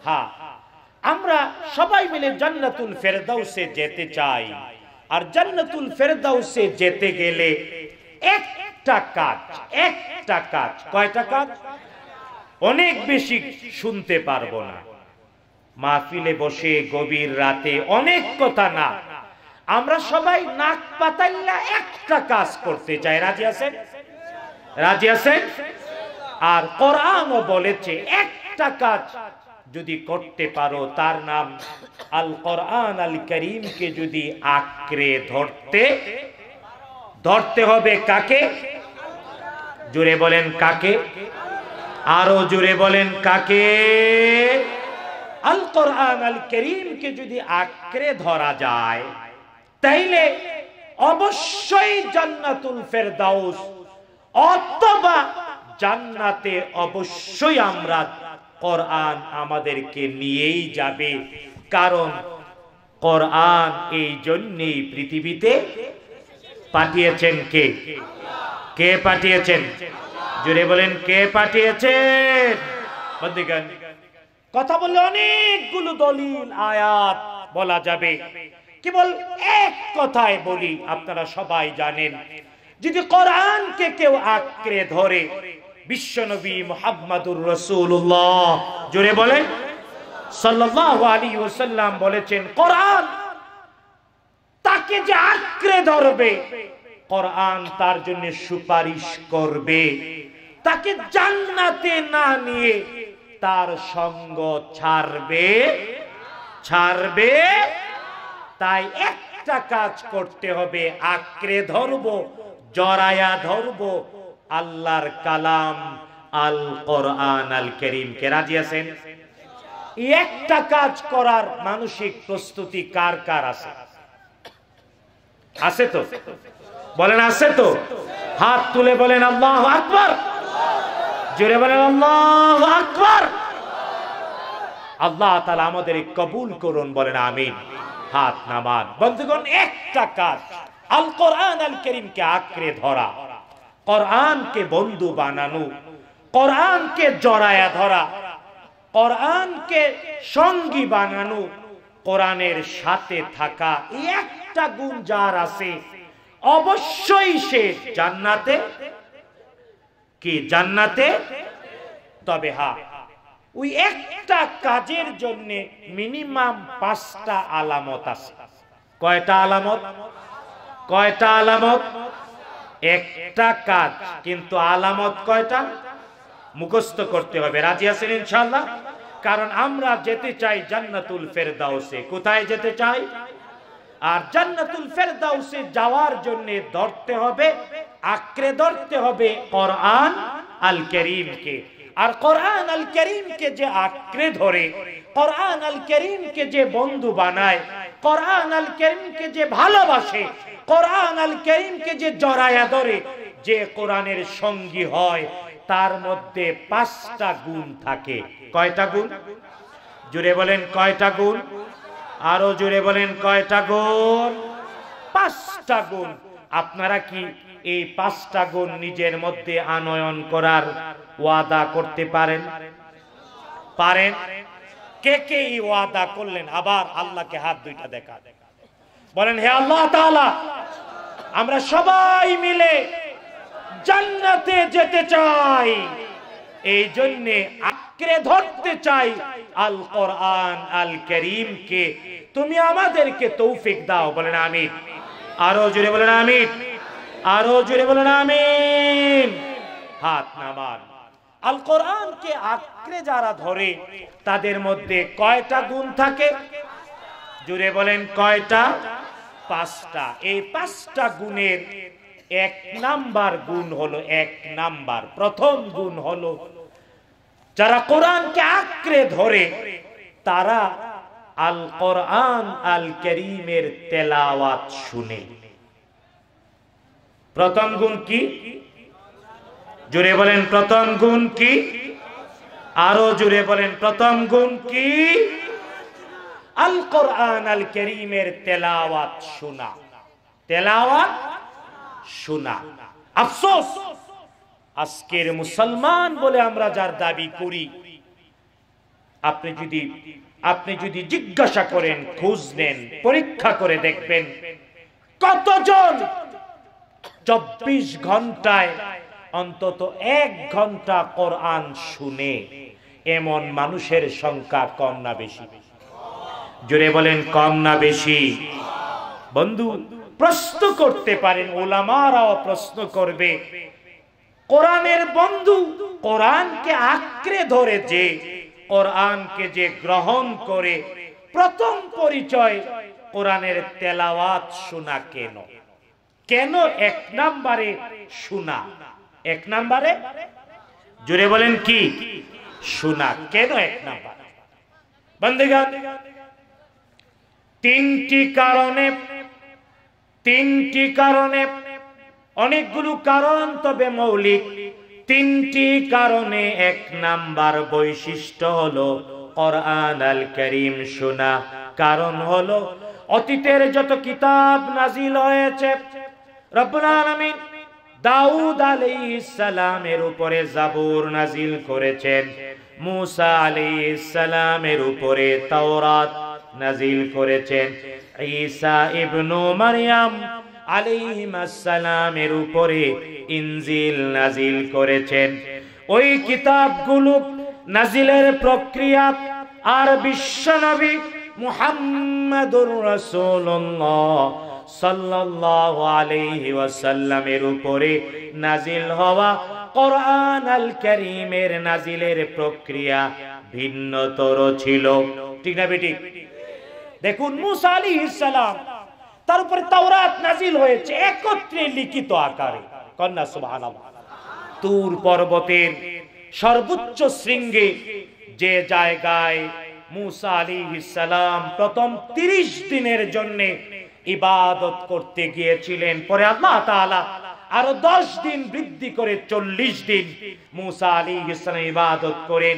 হ্যাঁ আমরা সবাই মিলে জান্নাতুল ফেরদাউসে যেতে চাই আর জান্নাতুল ফেরদাউসে যেতে গেলে একটা কাজ একটা কাজ কয়টা কাজ অনেক বেশি শুনতে পারবো না মাহফিলে বসে গভীর রাতে অনেক কথা না আমরা সবাই নাক পাতাইলা একটা কাজ করতে চাই রাজি আছেন রাজি আছেন আর কোরআনও বলেছে একটা কাজ যদি করতে পারো তার নাম আল কোরআন আল করিমকে যদি আঁকড়ে ধরতে ধরতে হবে কাকে জুড়ে বলেন কাকে আরো জুড়ে বলেন কাকে আল কোরআন আল করিমকে যদি আঁকড়ে ধরা যায় তাইলে অবশ্যই জান্নাতুল ফেরদাউস অথবা জান্নাতে অবশ্যই আমরা কোরআন আমাদেরকে নিয়েই যাবে কারণ কোরআন এই জন্যেই পৃথিবীতে পাঠিয়েছেন কে কে পাঠিয়েছেন জুড়ে বলেন কে পাঠিয়েছেন কথা বললে অনেকগুলো দলিল আয়াত বলা যাবে কেবল এক কথায় বলি আপনারা সবাই জানেন যদি কোরআনকে কেউ আঁকড়ে ধরে বিশ্বনবী মোহাম্মদুর রসুল্লাহ জোরে বলেন বলেছেন কোরআন তাকে যে আঁকড়ে ধরবে কোরআন তার জন্য সুপারিশ করবে তাকে জান্নাতে না নিয়ে তার সঙ্গ ছাড়বে ছাড়বে তাই একটা কাজ করতে হবে আক্রে ধরব জরায়া ধরব আল্লাহর কালাম আল কোরআন আল করিম কে রাজি আছেন একটা কাজ করার মানসিক প্রস্তুতি কার কার আছে আছে তো বলেন আছে তো হাত তুলে বলেন আল্লাহ আকবর জোরে বলেন আল্লাহ আকবর আল্লাহ তালা আমাদের কবুল করুন বলেন আমিন হাত নামান বন্ধুগণ একটা কাজ আল কোরআন আল করিমকে আঁকড়ে ধরা কোরআনকে বন্ধু বানানো কোরআনকে জড়ায়া ধরা কোরআনকে সঙ্গী বানানো কোরআনের সাথে থাকা একটা গুণ যার আছে অবশ্যই সে জান্নাতে কি জান্নাতে তবে হ্যাঁ ওই একটা কাজের জন্য মিনিমাম পাঁচটা আলামত আছে কয়টা আলামত কয়টা আলামত একটা কাজ কিন্তু আলামত কয়টা মুখস্থ করতে হবে রাজি আছেন ইনশাল্লাহ কারণ আমরা যেতে চাই জান্নাতুল ফেরদাউসে কোথায় যেতে চাই আর জান্নাতুল ফেরদাউসে যাওয়ার জন্য ধরতে হবে আঁকড়ে ধরতে হবে কোরআন আল করিমকে আর কোরআন আল কে যে আঁকড়ে ধরে কোরআন আল কে যে বন্ধু বানায় কোরআন আল কে যে ভালোবাসে কোরআন আল কে যে জড়ায়া ধরে যে কোরআনের সঙ্গী হয় তার মধ্যে পাঁচটা গুণ থাকে কয়টা গুণ জুড়ে বলেন কয়টা গুণ আরো জুড়ে বলেন কয়টা গুণ পাঁচটা গুণ আপনারা কি এই পাঁচটা গুণ নিজের মধ্যে আনয়ন করার ওয়াদা করতে পারেন পারেন কে কে এই ওয়াদা করলেন আবার আল্লাহকে হাত দুইটা দেখা বলেন হে আল্লাহ তাআলা আমরা সবাই মিলে জান্নাতে যেতে চাই এই জন্য আঁকড়ে ধরতে চাই আল কোরআন আল কে তুমি আমাদেরকে তৌফিক দাও বলেন আমি আরো জুড়ে বলেন আমি আরো জুড়ে বলুন আমিন হাত নামান আল কোরআনকে আঁকড়ে যারা ধরে তাদের মধ্যে কয়টা গুণ থাকে জুড়ে বলেন কয়টা পাঁচটা এই পাঁচটা গুণের এক নাম্বার গুণ হলো এক নাম্বার প্রথম গুণ হলো যারা কোরআনকে আঁকড়ে ধরে তারা আল কোরআন আল করিমের তেলাওয়াত শুনে প্রথম গুণ কি জুড়ে বলেন প্রথম গুণ কি আরো জুড়ে বলেন প্রথম গুণ কি আল কোরআন আল কেরিমের তেলাওয়াত শোনা তেলাওয়াত শোনা আফসোস আজকের মুসলমান বলে আমরা যার দাবি করি আপনি যদি আপনি যদি জিজ্ঞাসা করেন খোঁজ নেন পরীক্ষা করে দেখবেন কতজন চব্বিশ ঘন্টায় অন্তত এক ঘন্টা কোরআন শুনে এমন মানুষের সংখ্যা কম না বেশি জুড়ে বলেন কম না বেশি বন্ধু প্রশ্ন করতে পারেন ওলামারাও প্রশ্ন করবে কোরআনের বন্ধু কোরআনকে আঁকড়ে ধরে যে কোরআনকে যে গ্রহণ করে প্রথম পরিচয় কোরআনের তেলাওয়াত শোনা কেন কেন এক নাম্বারে সোনা এক নাম্বারে জুড়ে বলেন কি সোনা কেন এক নাম্বার বন্দেগান তিনটি কারণে তিনটি কারণে অনেকগুলো কারণ তবে মৌলিক তিনটি কারণে এক নাম্বার বৈশিষ্ট্য হলো কোরআন আল করিম শোনা কারণ হলো অতীতের যত কিতাব নাজিল হয়েছে রব্বুল দাউদ উপরে জাবুর নাজিল করেছেন মুসা উপরে তাওরাত নাজিল করেছেন ঈসা ইবনু উপরে ইনজিল নাজিল করেছেন ওই কিতাবগুলো নাজিলের প্রক্রিয়া আর বিশ্বনবী মুহাম্মাদুর রাসূলুল্লাহ সাল্লাল্লাহু আলাইহি ওয়াসাল্লামের উপরে নাজিল হওয়া কোরআন আল কারীমের নাজিলের প্রক্রিয়া ভিন্নতর ছিল ঠিক না বেটি দেখুন মুসা আলাইহিস সালাম তার উপরে তাওরাত নাজিল হয়েছে একত্রে লিখিত আকারে কন্যা সুবহানাল্লাহ তুর পর্বতের সর্বোচ্চ শৃঙ্গে যে জায়গায় মুসা আলী ইসালাম প্রথম তিরিশ দিনের জন্যে ইবাদত করতে গিয়েছিলেন পরে আল্লাহ তাআলা আরো দশ দিন বৃদ্ধি করে চল্লিশ দিন মুসা আলী ইসলাম ইবাদত করেন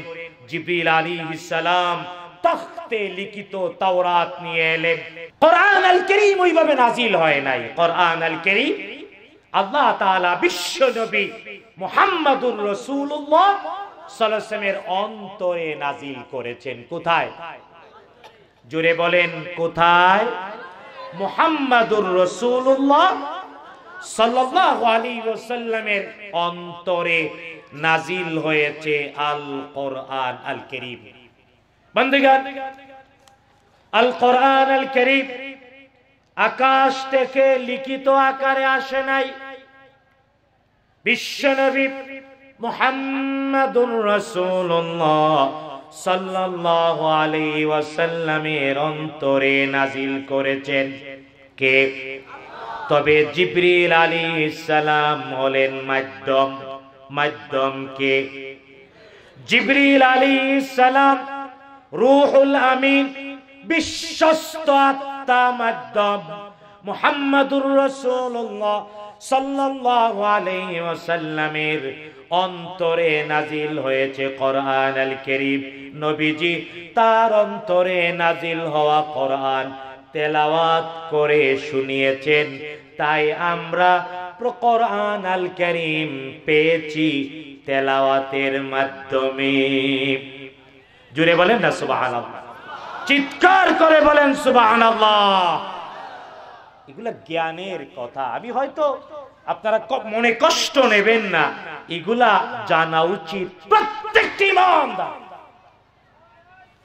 জিবিল আলী ইসলাম তখতে লিখিত তাওরাত নিয়ে এলেন কোরআন আল করিম ওইভাবে নাজিল হয় নাই কোরআন আল করিম আল্লাহ তাআলা বিশ্ব নবী মুহাম্মাদুর রাসূলুল্লাহ সাল্লাল্লাহু অন্তরে নাজিল করেছেন কোথায় জুড়ে বলেন কোথায় মোহাম্মদুর রসুল্লাহ সাল্লাহ অন্তরে নাজিল হয়েছে আল কোরআন আল আল কোরআন আল আকাশ থেকে লিখিত আকারে আসে নাই বিশ্বনবী মোহাম্মদুর রসুল্লাহ সাল্লাল্লাহু আলাইহি ওয়াসাল্লামের অন্তরে নাজিল করেছেন কে তবে জিবরিল আলাইহিস সালাম হলেন মাধ্যম মাধ্যম কে জিবরিল আলাইহিস সালাম রূহুল আমিন বিশ্বস্ত আত্মা মাধ্যম মুহাম্মাদুর রাসূলুল্লাহ সাল্লাল্লাহু আলাইহি ওয়াসাল্লামের অন্তরে নাজিল হয়েছে কোরআন আল করিম নবীজি তার অন্তরে নাজিল হওয়া কোরআন তেলাওয়াত করে শুনিয়েছেন তাই আমরা কোরআন আল করিম পেয়েছি তেলাওয়াতের মাধ্যমে জুড়ে বলেন না সুবাহ চিৎকার করে বলেন সুবাহান এগুলা জ্ঞানের কথা আমি হয়তো আপনারা মনে কষ্ট নেবেন না এগুলা জানা উচিত প্রত্যেকটি ইমানদার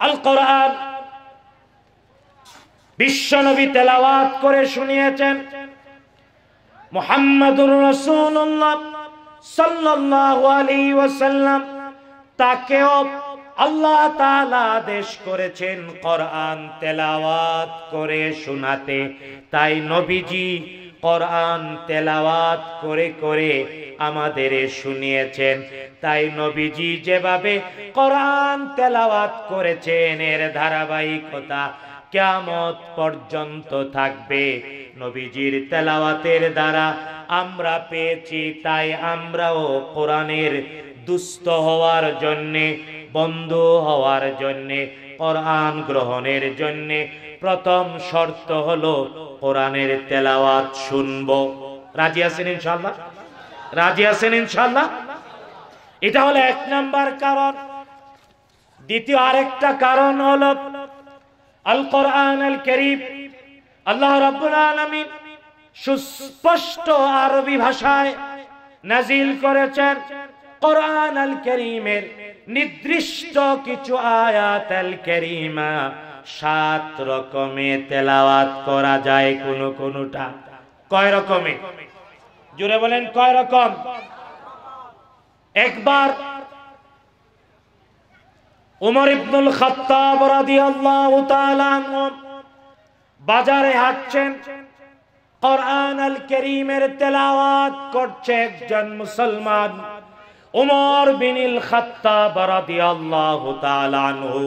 আল বিশ্বনবী তেলাওয়াত করে শুনিয়েছেন মোহাম্মদুর রসুল্লাহ সাল্লাল্লাহু আলাইহি ওয়াসাল্লাম তাকেও আল্লাহ তাআলা আদেশ করেছেন কোরআন তেলাওয়াত করে শোনাতে তাই নবীজি কোরআন তেলাওয়াত করে করে আমাদের শুনিয়েছেন তাই নবীজি যেভাবে কোরআন তেলাওয়াত করেছেন এর ধারাবাহিকতা কেমত পর্যন্ত থাকবে নবীজির তেলাওয়াতের দ্বারা আমরা পেয়েছি তাই আমরাও কোরআনের দুস্থ হওয়ার জন্যে বন্ধু হওয়ার জন্যে কোরআন গ্রহণের জন্য প্রথম শর্ত হলো কোরআনের তেলাওয়াত শুনব রাজি আছেন ইনশাল্লাহ রাজি আছেন ইনশাল্লাহ এটা হলো এক নাম্বার কারণ দ্বিতীয় আরেকটা কারণ হলো আল কোরআন আল করিম আল্লাহ রাব্বুল আলামিন সুস্পষ্ট আরবি ভাষায় নাজিল করেছেন কোরআন আল কেরিমের নির্দিষ্ট কিছু আয়াতাল কেরিমা সাত রকমে তেলাওয়াত করা যায় কোন কোনটা কয় রকমে জুড়ে বলেন কয় রকম একবার উমর ইবনুল খাত্তাব রাদিয়াল্লাহু তাআলা বাজারে হাঁটছেন কোরআন আল কারীমের তেলাওয়াত করছে একজন মুসলমান ওমর বিনিল খাত্তাব রাদিয়াল্লাহু তাআলা আনহু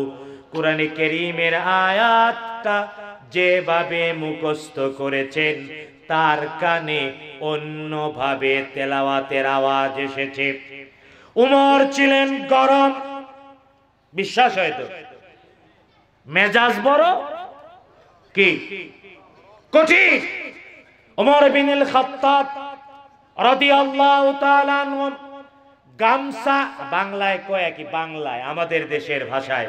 কোরআনে কারীমের আয়াতটা যেভাবে মুখস্থ করেছেন তার কানে অন্যভাবে তেলাওয়াতের আওয়াজ এসেছে উমর ছিলেন গরম বিশ্বাস হয়তো মেজাজ বড় কি কঠিন উমর বিনিল খাত্তাব রাদিয়াল্লাহু তাআলা আনহু গামসা বাংলায় কয়ে কি বাংলায় আমাদের দেশের ভাষায়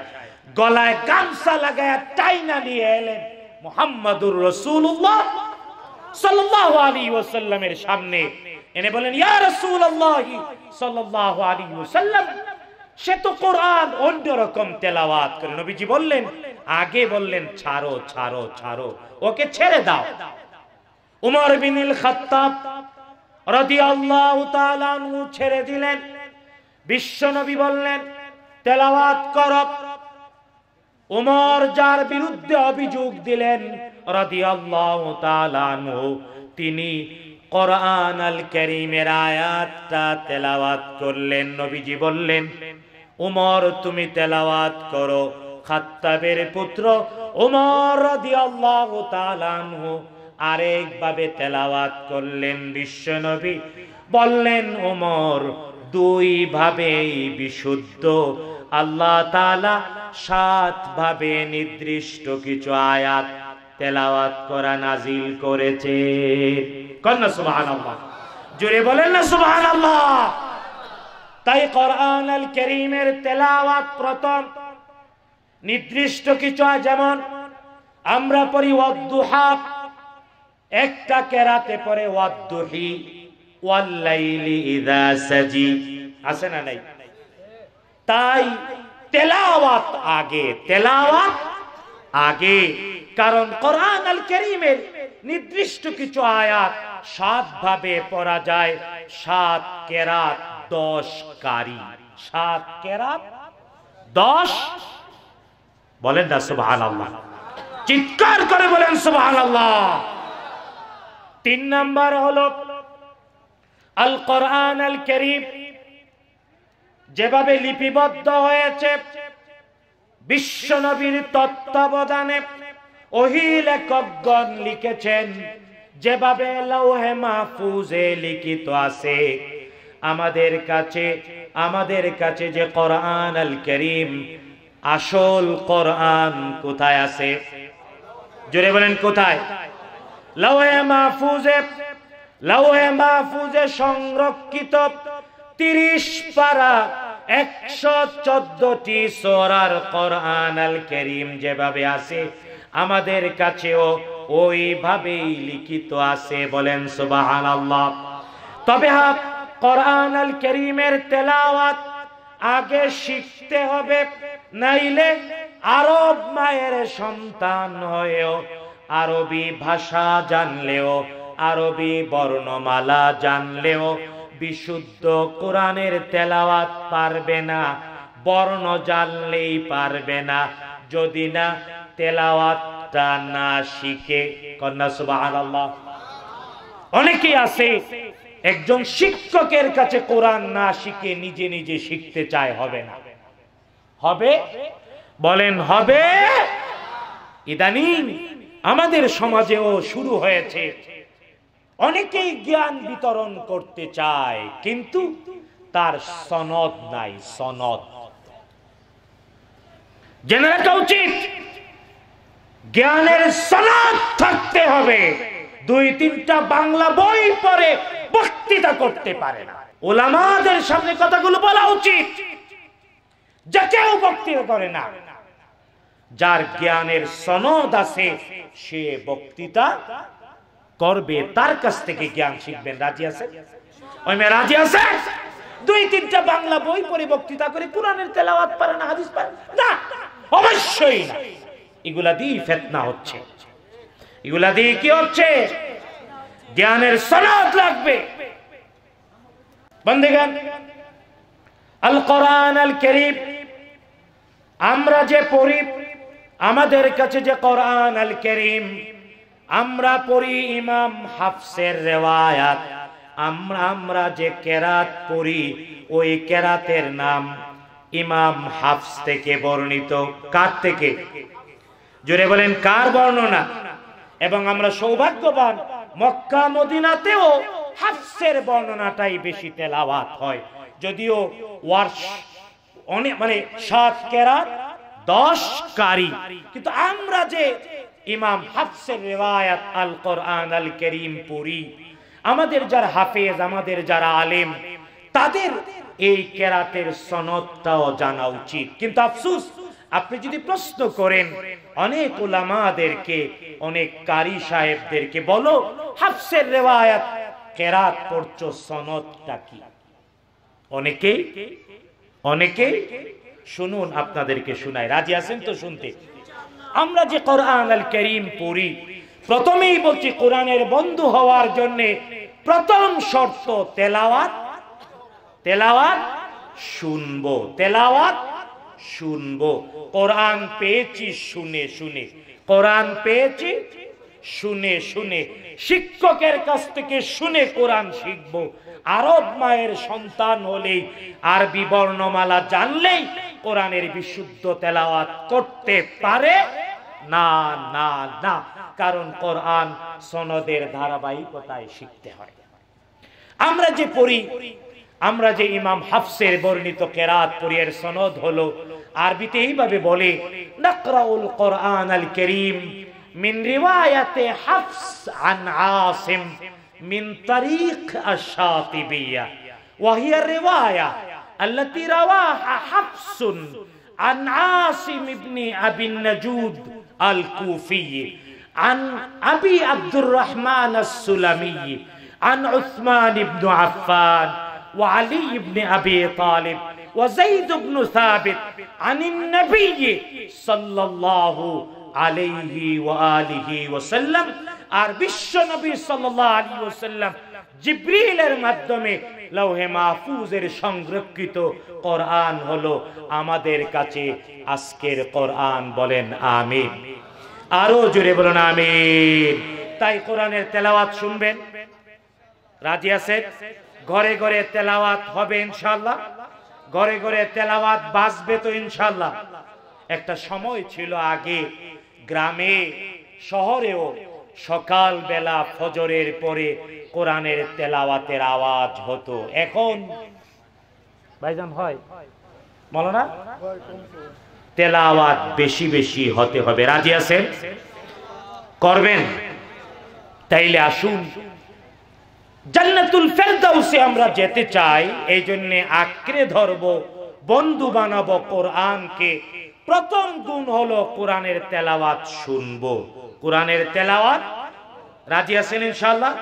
গলায় গামসা লাগায় টাইনা নিয়ে এলেন মোহাম্মদুর রসুল্লাহ সাল্লাহ আলী ওসাল্লামের সামনে এনে বলেন ইয়া রসুল আল্লাহ সাল্লাহ আলী ওসাল্লাম সে তো কোরআন অন্য রকম তেলাওয়াত করে নবীজি বললেন আগে বললেন ছাড়ো ছাড়ো ছাড়ো ওকে ছেড়ে দাও উমর বিনিল খাত্তাব রাদিয়াল্লাহু তাআলা ছেড়ে দিলেন বিশ্বনবী বললেন তেলাওয়াত কর উমর যার বিরুদ্ধে অভিযোগ দিলেন রাদিয়াল্লাহু তাআলা আনহু তিনি কোরআন আল কারীমের আয়াতটা তেলাওয়াত করলেন নবীজি বললেন উমর তুমি তেলাওয়াত করো খাত্তাবের পুত্র উমর রাদিয়াল্লাহু তাআলা আনহু আরেকভাবে তেলাওয়াত করলেন বিশ্বনবী বললেন উমর দুই দুইভাবে বিশুদ্ধ আল্লাহ তালা সাত ভাবে নির্দিষ্ট কিছু আয়াত তেলাওয়াত করা নাজিল করেছে কন্যা সুবাহান আল্লাহ জুড়ে বলেন না সুবাহান আল্লাহ তাই কোরআন আল করিমের তেলাওয়াত প্রথম নির্দিষ্ট কিছু যেমন আমরা পড়ি ওয়াদ্দুহা একটা কেরাতে পরে ওয়াদ্দুহি ওয়াল্লাইলি ইদা আছে না নাই তাই তেলাওয়াত আগে তেলাওয়াত আগে কারণ কোরআন আল করিমের নির্দিষ্ট কিছু আয়াত সাত ভাবে পড়া যায় সাত কেরাত দশ কারি সাত কেরাত দশ বলেন না সুবাহ আল্লাহ চিৎকার করে বলেন সুবাহ আল্লাহ তিন নাম্বার হলো আল কোরআন আল করিম যেভাবে লিপিবদ্ধ হয়েছে বিশ্ব নবীর তত্ত্বাবধানে ওহি লেখকগণ লিখেছেন যেভাবে লৌহে মাহফুজে লিখিত আছে আমাদের কাছে আমাদের কাছে যে কোরআন আল করিম আসল কোরআন কোথায় আছে জোরে বলেন কোথায় লৌহে মাহফুজে লাউহে মাহফুজে সংরক্ষিত তিরিশ পারা একশো চোদ্দটি সোরার কোরআন আল করিম যেভাবে আছে আমাদের কাছেও ওইভাবেই লিখিত আছে বলেন সুবাহান আল্লাহ তবে হা হ্যাঁ, কোরআন আল করিমের তেলাওয়াত আগে শিখতে হবে নাইলে আরব মায়ের সন্তান হয়েও আরবি ভাষা জানলেও আরবি বর্ণমালা জানলেও বিশুদ্ধ কোরআনের তেলাওয়াত পারবে না বর্ণ জানলেই পারবে না যদি না তেলাওয়াতটা না শিখে কন্যা সুবাহ অনেকেই আছে একজন শিক্ষকের কাছে কোরআন না শিখে নিজে নিজে শিখতে চায় হবে না হবে বলেন হবে ইদানিং আমাদের সমাজেও শুরু হয়েছে অনেকেই জ্ঞান বিতরণ করতে চায় কিন্তু তার সনদ নাই সনদ জেনে রাখা উচিত জ্ঞানের সনদ থাকতে হবে দুই তিনটা বাংলা বই পরে বক্তৃতা করতে পারে না ওলামাদের সামনে কথাগুলো বলা উচিত যা কেউ বক্তৃতা করে না যার জ্ঞানের সনদ আছে সে বক্তৃতা করবে তার কাছ থেকে জ্ঞান শিখবেন রাজি আছে ওই মেয়ে রাজি আছে দুই তিনটা বাংলা বই পড়ে বক্তৃতা করে কোরআনের তেলাওয়াত পারে না হাদিস পারে না অবশ্যই না এগুলা দিয়ে ফেতনা হচ্ছে এগুলা দিয়ে কি হচ্ছে জ্ঞানের সনদ লাগবে বন্ধেগান আল কোরআন আল করিম আমরা যে পড়ি আমাদের কাছে যে কোরআন আল করিম আমরা পড়ি ইমাম হাফসের রেওয়ায়াত আমরা আমরা যে কেরাত পড়ি ওই কেরাতের নাম ইমাম হাফস থেকে বর্ণিত কার থেকে জোরে বলেন কার বর্ণনা এবং আমরা সৌভাগ্যবান মক্কা মদিনাতেও হাফসের বর্ণনাটাই বেশি তেলাওয়াত হয় যদিও ওয়ার্স অনেক মানে সাত কেরাত দশ কারি কিন্তু আমরা যে ইমাম হাফসের রেওয়ায়াত আল কোরআন আল করিম পুরি আমাদের যারা হাফেজ আমাদের যারা আলেম তাদের এই কেরাতের সনদটাও জানা উচিত কিন্তু আফসুস আপনি যদি প্রশ্ন করেন অনেক ওলামাদেরকে অনেক কারি সাহেবদেরকে বলো হাফসের রেওয়ায়াত কেরাত পড়ছ সনদটা কি অনেকেই অনেকেই শুনুন আপনাদেরকে শুনায় রাজি আছেন তো শুনতে আমরা যে কোরআন আল করিম পড়ি প্রথমেই বলছি কোরআনের বন্ধু হওয়ার জন্য প্রথম শর্ত তেলাওয়াত তেলাওয়াত শুনবো তেলাওয়াত শুনবো কোরআন পেয়েছি শুনে শুনে কোরআন পেয়েছি শুনে শুনে শিক্ষকের কাছ থেকে শুনে কোরআন শিখব আরব মায়ের সন্তান হলেই আরবি বর্ণমালা জানলেই কোরআনের বিশুদ্ধ তেলাওয়াত করতে পারে না না না কারণ কোরআন সনদের ধারাবাহিকতায় শিখতে হয় আমরা যে পড়ি আমরা যে ইমাম হাফসের বর্ণিত কেরাত পড়ি সনদ হলো আরবিতে এইভাবে বলে নাকরাউল কোরআন আল করিম মিন রিওয়ায়াতে হাফস আন আসিম মিন তারিখ আশ-শাতিবিয়া ওয়া হিয়া রিওয়ায়া التي رواها حفص عن عاصم بن أبي النجود الكوفي عن أبي عبد الرحمن السلمي عن عثمان بن عفان وعلي بن أبي طالب وزيد بن ثابت عن النبي صلى الله عليه وآله وسلم أربش বিশ্ব صلى الله عليه وسلم জিব্রিলের মাধ্যমে লৌহে মাহফুজের সংরক্ষিত কোরআন হলো আমাদের কাছে আজকের কোরআন বলেন আমিন আরো জোরে বলুন আমিন তাই কোরআনের তেলাওয়াত শুনবেন রাজি আছেন ঘরে ঘরে তেলাওয়াত হবে ইনশাল্লাহ ঘরে ঘরে তেলাওয়াত বাঁচবে তো ইনশাল্লাহ একটা সময় ছিল আগে গ্রামে শহরেও সকাল বেলা ফজরের পরে কোরআনের তেলাওয়াতের আওয়াজ হতো এখন ভাইজান হয় বলো না তেলাওয়াত বেশি বেশি হতে হবে রাজি আছেন করবেন তাইলে আসুন জান্নাতুল ফেরদাউসে আমরা যেতে চাই এই জন্য আঁকড়ে ধরব বন্ধু বানাবো কোরআনকে প্রথম গুণ হলো কোরআনের তেলাওয়াত শুনবো কোরআনের তেলাওয়াত রাজি আছেন ইনশাল্লাহ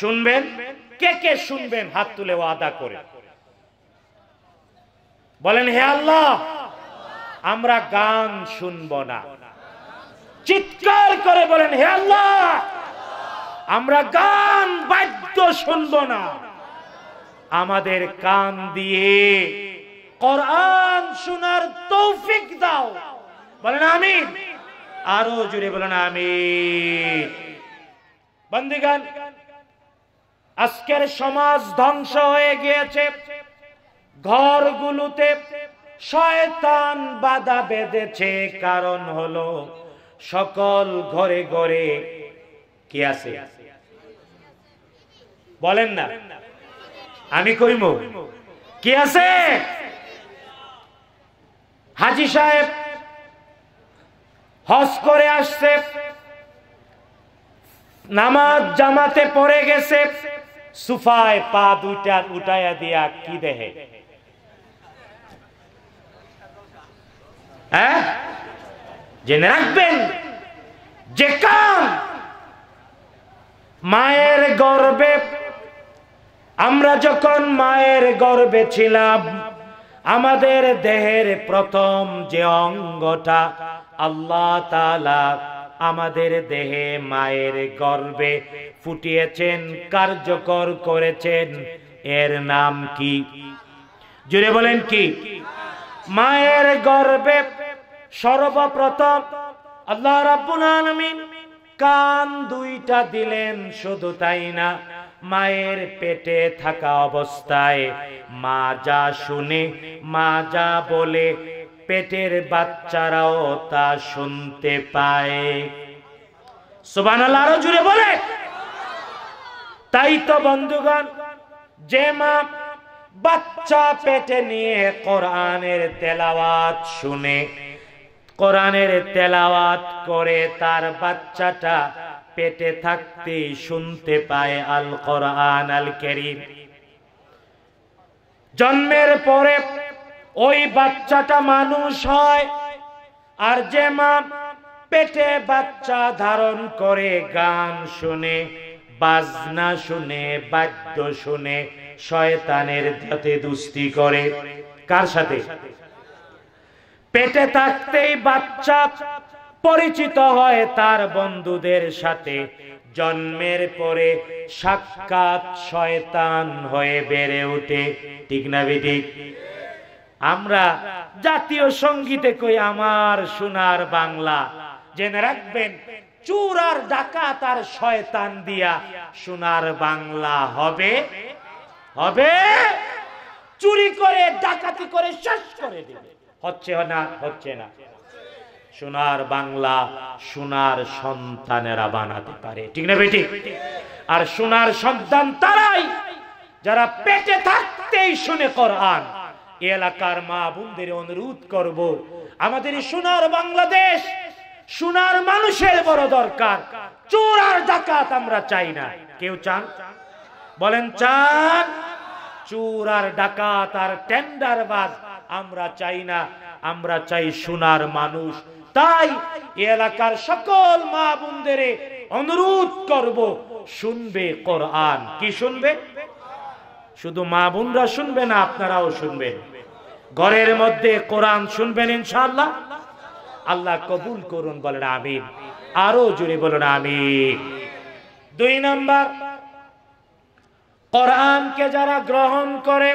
শুনবেন কে কে শুনবেন হাত তুলে ওয়াদা করে বলেন হে আল্লাহ আমরা গান শুনব না চিৎকার করে বলেন হে আল্লাহ আমরা গান বাদ্য শুনব না আমাদের কান দিয়ে কোরআন শোনার তৌফিক দাও বলেন আমি আরো জুড়ে বলেন আমি বন্দিগান আজকের সমাজ ধ্বংস হয়ে গিয়েছে ঘরগুলোতে শয়তান বাধা বেঁধেছে কারণ হলো সকল ঘরে ঘরে কি আছে বলেন না আমি কইম কি আছে হাজি সাহেব হস করে আসছে নামাজ জামাতে পড়ে গেছে সুফায় পা দুইটা উঠাইয়া দিয়া কি দেহে হ্যাঁ? জেনে রাখবেন যে কাম মায়ের গর্বে আমরা যখন মায়ের গর্বে ছিলাম আমাদের দেহের প্রথম যে অঙ্গটা আল্লাহ তালা আমাদের দেহে মায়ের গর্বে ফুটিয়েছেন কার্যকর করেছেন এর নাম কি জুড়ে বলেন কি মায়ের গর্বে সর্বপ্রথম আল্লাহ রাব্বুল আলামিন কান দুইটা দিলেন শুধু তাই না মায়ের পেটে থাকা অবস্থায় মা যা শুনে মা যা বলে পেটের বাচ্চারাও তা শুনতে পায় সুবান আরো জুড়ে বলে তাই তো বন্ধুগণ যে মা বাচ্চা পেটে নিয়ে কোরআনের তেলাওয়াত শুনে কোরআনের তেলাওয়াত করে তার বাচ্চাটা পেটে থাকতে শুনতে পায় আল কোরআন আল কেরিম জন্মের পরে ওই বাচ্চাটা মানুষ হয় আর যে মা পেটে বাচ্চা ধারণ করে গান শুনে বাজনা শুনে বাদ্য শুনে শয়তানের সাথে দুস্তি করে কার সাথে পেটে থাকতেই বাচ্চা পরিচিত হয় তার বন্ধুদের সাথে জন্মের পরে সাক্ষাৎ শয়তান হয়ে বেড়ে ওঠে ঠিক না বিঠিক আমরা জাতীয় সঙ্গীতে কই আমার সোনার বাংলা জেনে রাখবেন চুর আর ডাকাত আর শয়তান দিয়া সোনার বাংলা হবে হবে চুরি করে ডাকাতি করে শেষ করে দেবে হচ্ছে না হচ্ছে না সোনার বাংলা সোনার সন্তানেরা বানাতে পারে ঠিক না বেটি আর সোনার সন্তান তারাই যারা পেটে থাকতেই শুনে কোরআন এলাকার মা বোনদের অনুরোধ করব আমাদের সোনার বাংলাদেশ সোনার মানুষের বড় দরকার চোর আর ডাকাত আমরা চাই না কেউ চান বলেন চান চোর আর ডাকাত আর টেন্ডার বাদ আমরা চাই না আমরা চাই সোনার মানুষ তাই এলাকার সকল মা বোনদের অনুরোধ করব শুনবে কোরআন কি শুনবে শুধু মা বোনরা শুনবে না আপনারাও শুনবেন ঘরের মধ্যে কোরআন শুনবেন ইনশাআল্লাহ আল্লাহ কবুল করুন বলেন আমিন আরো জোরে বলেন আমিন দুই নাম্বার কোরআনকে যারা গ্রহণ করে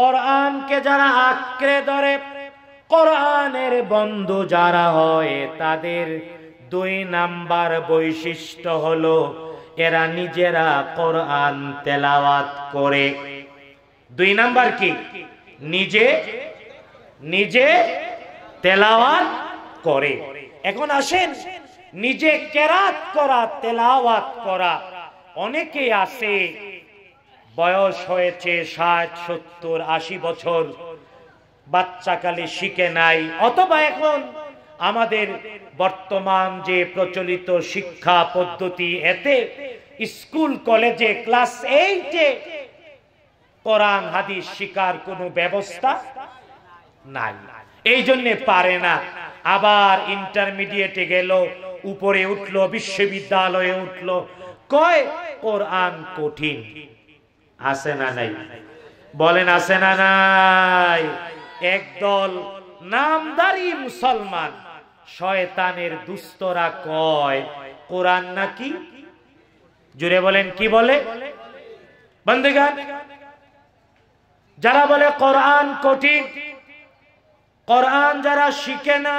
কোরআনকে যারা আঁকড়ে ধরে কোরআনের বন্ধু যারা হয় তাদের দুই নাম্বার বৈশিষ্ট্য হলো এরা নিজেরা কোরআন তেলাওয়াত করে দুই নাম্বার কি নিজে নিজে তেলাওয়াত করে এখন আসেন নিজে কেরাত করা তেলাওয়াত করা অনেকে আছে বয়স হয়েছে ষাট সত্তর আশি বছর বাচ্চাকালে শিখে নাই অথবা এখন আমাদের বর্তমান যে প্রচলিত শিক্ষা পদ্ধতি এতে স্কুল কলেজে ক্লাস এইটে কোরআন হাদিস শিকার কোনো ব্যবস্থা নাই এই জন্য পারে না আবার ইন্টারমিডিয়েটে গেল উপরে উঠলো বিশ্ববিদ্যালয়ে উঠল কয় কোরআন কঠিন আছে না নাই বলেন আছে না নাই একদল নামদারি মুসলমান শয়তানের দুস্তরা কয় কোরআন নাকি জুড়ে বলেন কি বলে বন্দেগান যারা বলে কোরআন কঠিন কোরআন যারা শিখে না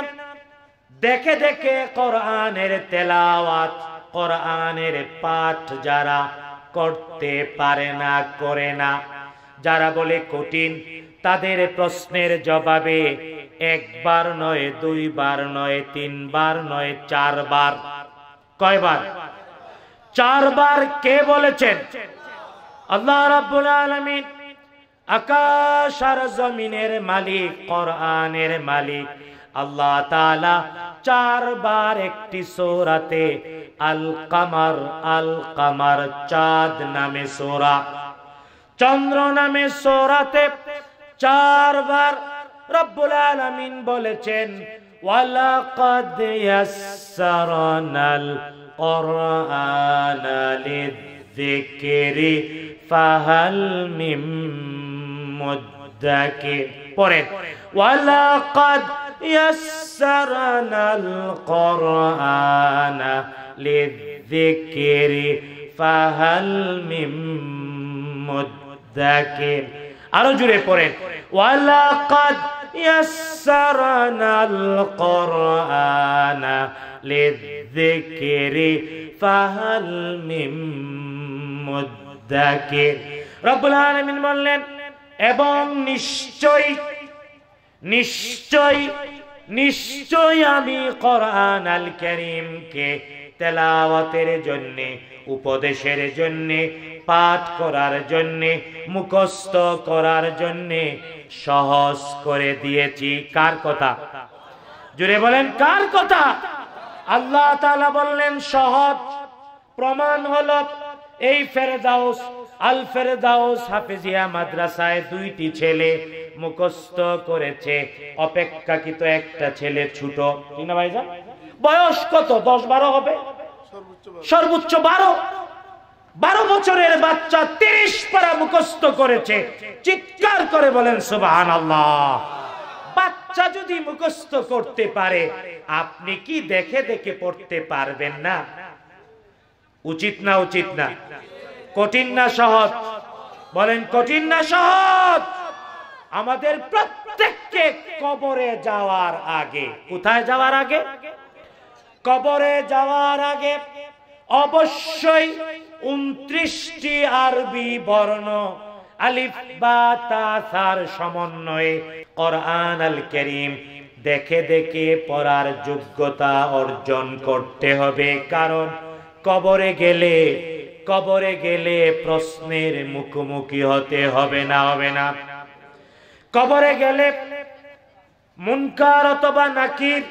দেখে দেখে কোরআনের তেলাওয়াত কোরআনের পাঠ যারা করতে পারে না করে না যারা বলে কঠিন তাদের প্রশ্নের জবাবে একবার নয় দুইবার নয় তিনবার নয় চারবার কয়বার চারবার কে বলেছেন আল্লাহ রাব্বুল আলামিন আকাশ আর জমিনের মালিক কোরআনের মালিক আল্লাহ তাআলা চারবার একটি সূরাতে আল কামার আল কামার চাঁদ নামে সূরা চন্দ্র নামে সূরাতে চারবার রব্বুল আলামিন বলেছেন ওয়ালাকাদ ইয়াসসারানাল কুরআনা লিযিকরি ফাহাল মিম মুদ্দাকির পরে ওয়ালাকাদ ইয়াসসারানাল কুরআনা للذكر ফাহাল মিম مدكر আরো জুড়ে পড়েন ওয়ালাকাদ يسرنا القرآن للذكر فهل من مدكر رب العالمين বললেন এবং নিশ্চয় নিশ্চয় নিশ্চয় আমি কোরআন আল করিমকে তেলাওয়াতের জন্য উপদেশের জন্য পাঠ করার জন্যে মুখস্থ করার জন্যে সহজ করে দিয়েছি কার কথা জুড়ে বলেন কার কথা আল্লাহ বললেন সহজ প্রমাণ হল এই ফেরদাউস আল ফেরদাউস হাফিজিয়া মাদ্রাসায় দুইটি ছেলে মুখস্থ করেছে অপেক্ষাকৃত একটা ছেলে ছোট ঠিক ভাইজান বয়স কত দশ বারো হবে সর্বোচ্চ বারো বারো বছরের বাচ্চা তিরিশ পারা মুখস্থ করেছে চিৎকার করে বলেন সুবাহান আল্লাহ বাচ্চা যদি মুখস্ত করতে পারে আপনি কি দেখে দেখে পড়তে পারবেন না উচিত না উচিত না কঠিন না সহজ বলেন কঠিন না সহজ আমাদের প্রত্যেককে কবরে যাওয়ার আগে কোথায় যাওয়ার আগে কবরে যাওয়ার আগে অবশ্যই উনত্রিশটি আরবি বর্ণ আলিফ বা তাসার সমন্বয়ে কোরআন আল করিম দেখে দেখে পড়ার যোগ্যতা অর্জন করতে হবে কারণ কবরে গেলে কবরে গেলে প্রশ্নের মুখোমুখি হতে হবে না হবে না কবরে গেলে মুনকার অথবা নাকির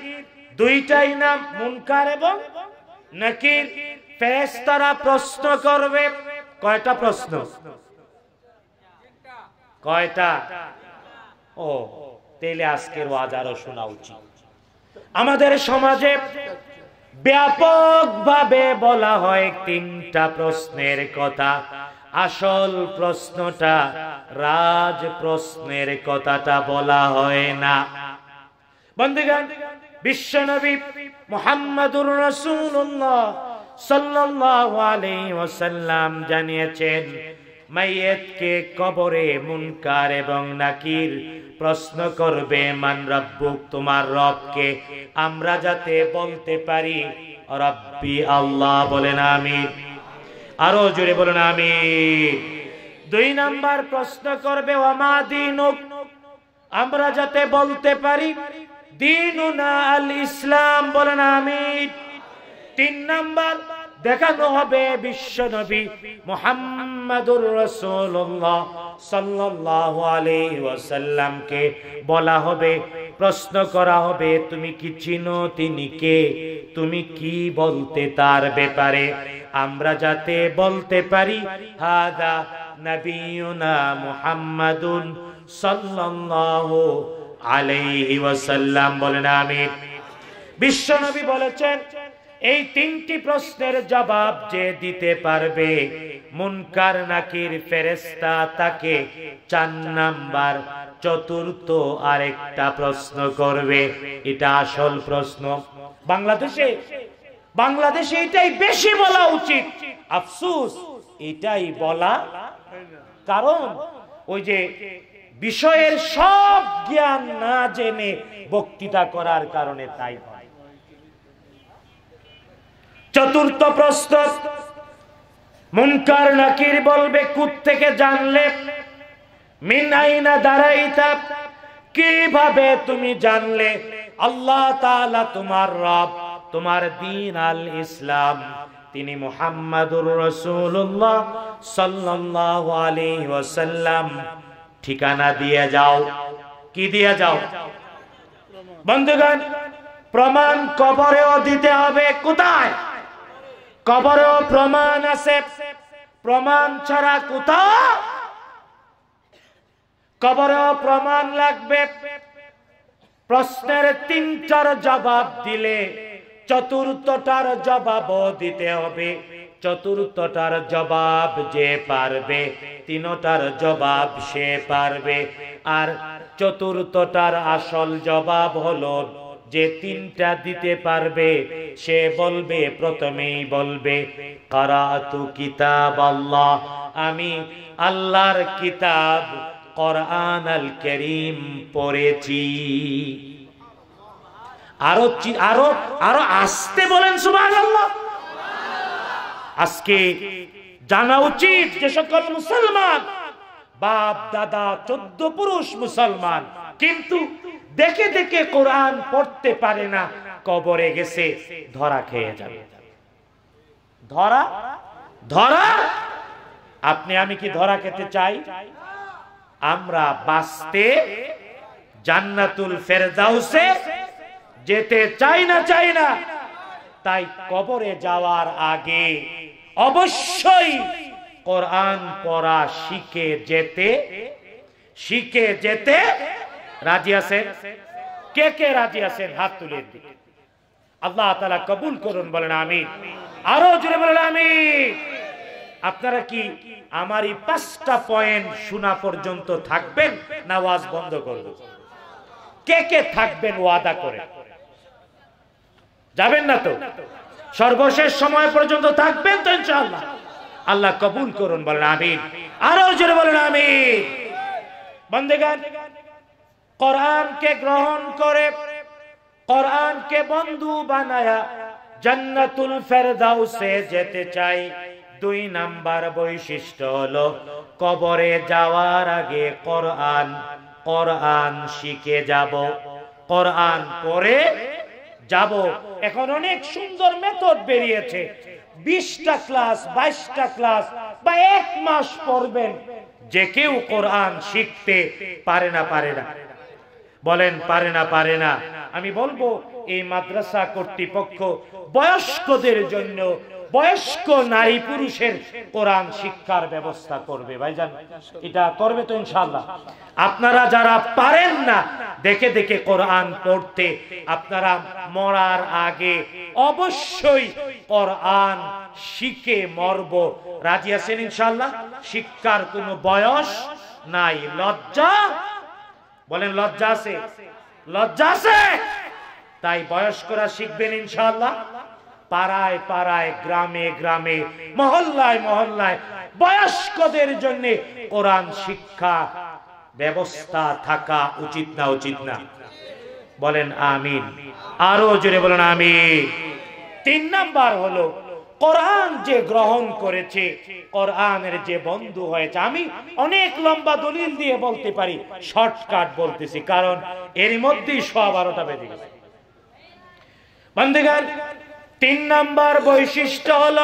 দুইটাই নাম মুনকার এবং নাকির ফেরেশতারা প্রশ্ন করবে কয়টা প্রশ্ন কয়টা ও তেলে আজকের ওয়াজ আরো শোনা উচিত আমাদের সমাজে ব্যাপকভাবে বলা হয় তিনটা প্রশ্নের কথা আসল প্রশ্নটা রাজ প্রশ্নের কথাটা বলা হয় না বন্ধুগান বিশ্বনবী মোহাম্মদুর রসুল্লাহ সাল্লাম জানিয়েছেন মাইয়েতকে কবরে মুনকার এবং নাকির প্রশ্ন করবে মান রব্বুক তোমার রবকে আমরা যাতে বলতে পারি রব্বি আল্লাহ বলেন আমি আরো জোরে বলেন আমি দুই নাম্বার প্রশ্ন করবে ওমা দিনুক আমরা যাতে বলতে পারি দিনুনা আল ইসলাম বলেন আমি তিন নাম্বার দেখানো হবে বিশ্ব নবী মোহাম্মদুর রসুল্লাহ সাল্লাহ আলাইসাল্লামকে বলা হবে প্রশ্ন করা হবে তুমি কি চিনো তিনি কে তুমি কি বলতে তার ব্যাপারে আমরা যাতে বলতে পারি হাদা নবীনা মোহাম্মদুল সাল্লাহ আলাইসাল্লাম বলেন আমি বিশ্ব বিশ্বনবী বলেছেন এই তিনটি প্রশ্নের জবাব যে দিতে পারবে মুনকার নাকির ফেরেস্তা তাকে চার নাম্বার চতুর্থ আরেকটা প্রশ্ন করবে এটা আসল প্রশ্ন বাংলাদেশে বাংলাদেশে এটাই বেশি বলা উচিত আফসুস এটাই বলা কারণ ওই যে বিষয়ের সব জ্ঞান না জেনে বক্তৃতা করার কারণে তাই হয় চতুর্থ প্রশ্ন মুনকার নাকির বলবে কুত থেকে জানলে মিনাইনা দাঁড়াইতা কিভাবে তুমি জানলে আল্লাহ তাআলা তোমার রব তোমার দিন আল ইসলাম তিনি মোহাম্মদুর রসুল্লাহ সাল্লাল্লাহু ঠিকানা দিয়ে যাও কি দিয়ে যাও বন্ধুগণ প্রমাণ কবরেও দিতে হবে কোথায় কবর প্রমাণ আছে প্রমাণ ছাড়া কোথাও কবর প্রমাণ লাগবে প্রশ্নের তিনটার জবাব দিলে চতুর্থটার জবাব দিতে হবে চতুর্থটার জবাব যে পারবে তিনটার জবাব সে পারবে আর চতুর্থটার আসল জবাব হলো যে তিনটা দিতে পারবে সে বলবে প্রথমেই বলবে কারাতু কিতাব আল্লাহ আমি আল্লাহর কিতাব কোরআন আল করিম পড়েছি আরো আরো আরো আসতে বলেন সুবহানাল্লাহ আজকে জানা উচিত যে সকল মুসলমান বাপ দাদা চোদ্দ পুরুষ মুসলমান কিন্তু দেখে দেখে কোরআন পড়তে পারে না কবরে গেছে ধরা খেয়ে যাবে ধরা ধরা আপনি আমি কি ধরা খেতে চাই আমরা বাঁচতে জান্নাতুল ফেরদাউসে যেতে চাই না চাই না তাই কবরে যাওয়ার আগে অবশ্যই কোরআন পড়া শিখে যেতে শিখে যেতে রাজি আছেন কে কে রাজি আছেন হাত তুলে দিকে আল্লাহ তালা কবুল করুন বলেন আমি আরো জুড়ে বলেন আমি আপনারা কি আমার এই পাঁচটা পয়েন্ট শোনা পর্যন্ত থাকবেন না ওয়াজ বন্ধ করব কে কে থাকবেন ওয়াদা করে যাবেন না তো সর্বশেষ সময় পর্যন্ত থাকবেন তো ইনশাআল্লাহ আল্লাহ কবুল করুন বলেন আমিন আরো জোরে বলেন আমিন বন্দেগান কোরআনকে গ্রহণ করে কোরআনকে বন্ধু বানায়া জান্নাতুল ফেরদাউসে যেতে চাই দুই নাম্বার বৈশিষ্ট্য হলো কবরে যাওয়ার আগে কোরআন কোরআন শিখে যাব কোরআন পড়ে যাব এখন অনেক সুন্দর মেথড বেরিয়েছে বিশটা ক্লাস বাইশটা ক্লাস বা এক মাস পড়বেন যে কেউ কোরআন শিখতে পারে না পারে না বলেন পারে না পারে না আমি বলবো এই মাদ্রাসা কর্তৃপক্ষ বয়স্কদের জন্য বয়স্ক নারী পুরুষের কোরআন শিক্ষার ব্যবস্থা করবে ভাইজান এটা করবে তো ইনশাল্লাহ আপনারা যারা পারেন না দেখে দেখে কোরআন পড়তে আপনারা মরার আগে অবশ্যই কোরআন শিখে মরব রাজি আছেন ইনশাল্লাহ শিক্ষার কোনো বয়স নাই লজ্জা বলেন লজ্জা আছে লজ্জা আছে তাই বয়স্করা শিখবেন ইনশাআল্লাহ পাড়ায় পাড়ায় গ্রামে গ্রামে মহল্লায় মহল্লায় বয়স্কদের জন্য কোরআন শিক্ষা ব্যবস্থা থাকা উচিত না উচিত না বলেন আমিন আরো জোরে বলেন আমিন তিন নাম্বার হলো কোরআন যে গ্রহণ করেছে কোরআনের যে বন্ধু হয়েছে আমি অনেক লম্বা দলিল দিয়ে বলতে পারি শর্টকাট বলতেছি কারণ এর মধ্যেই সোয়া বারোটা বেজে গেছে বন্ধুগান তিন নাম্বার বৈশিষ্ট্য হল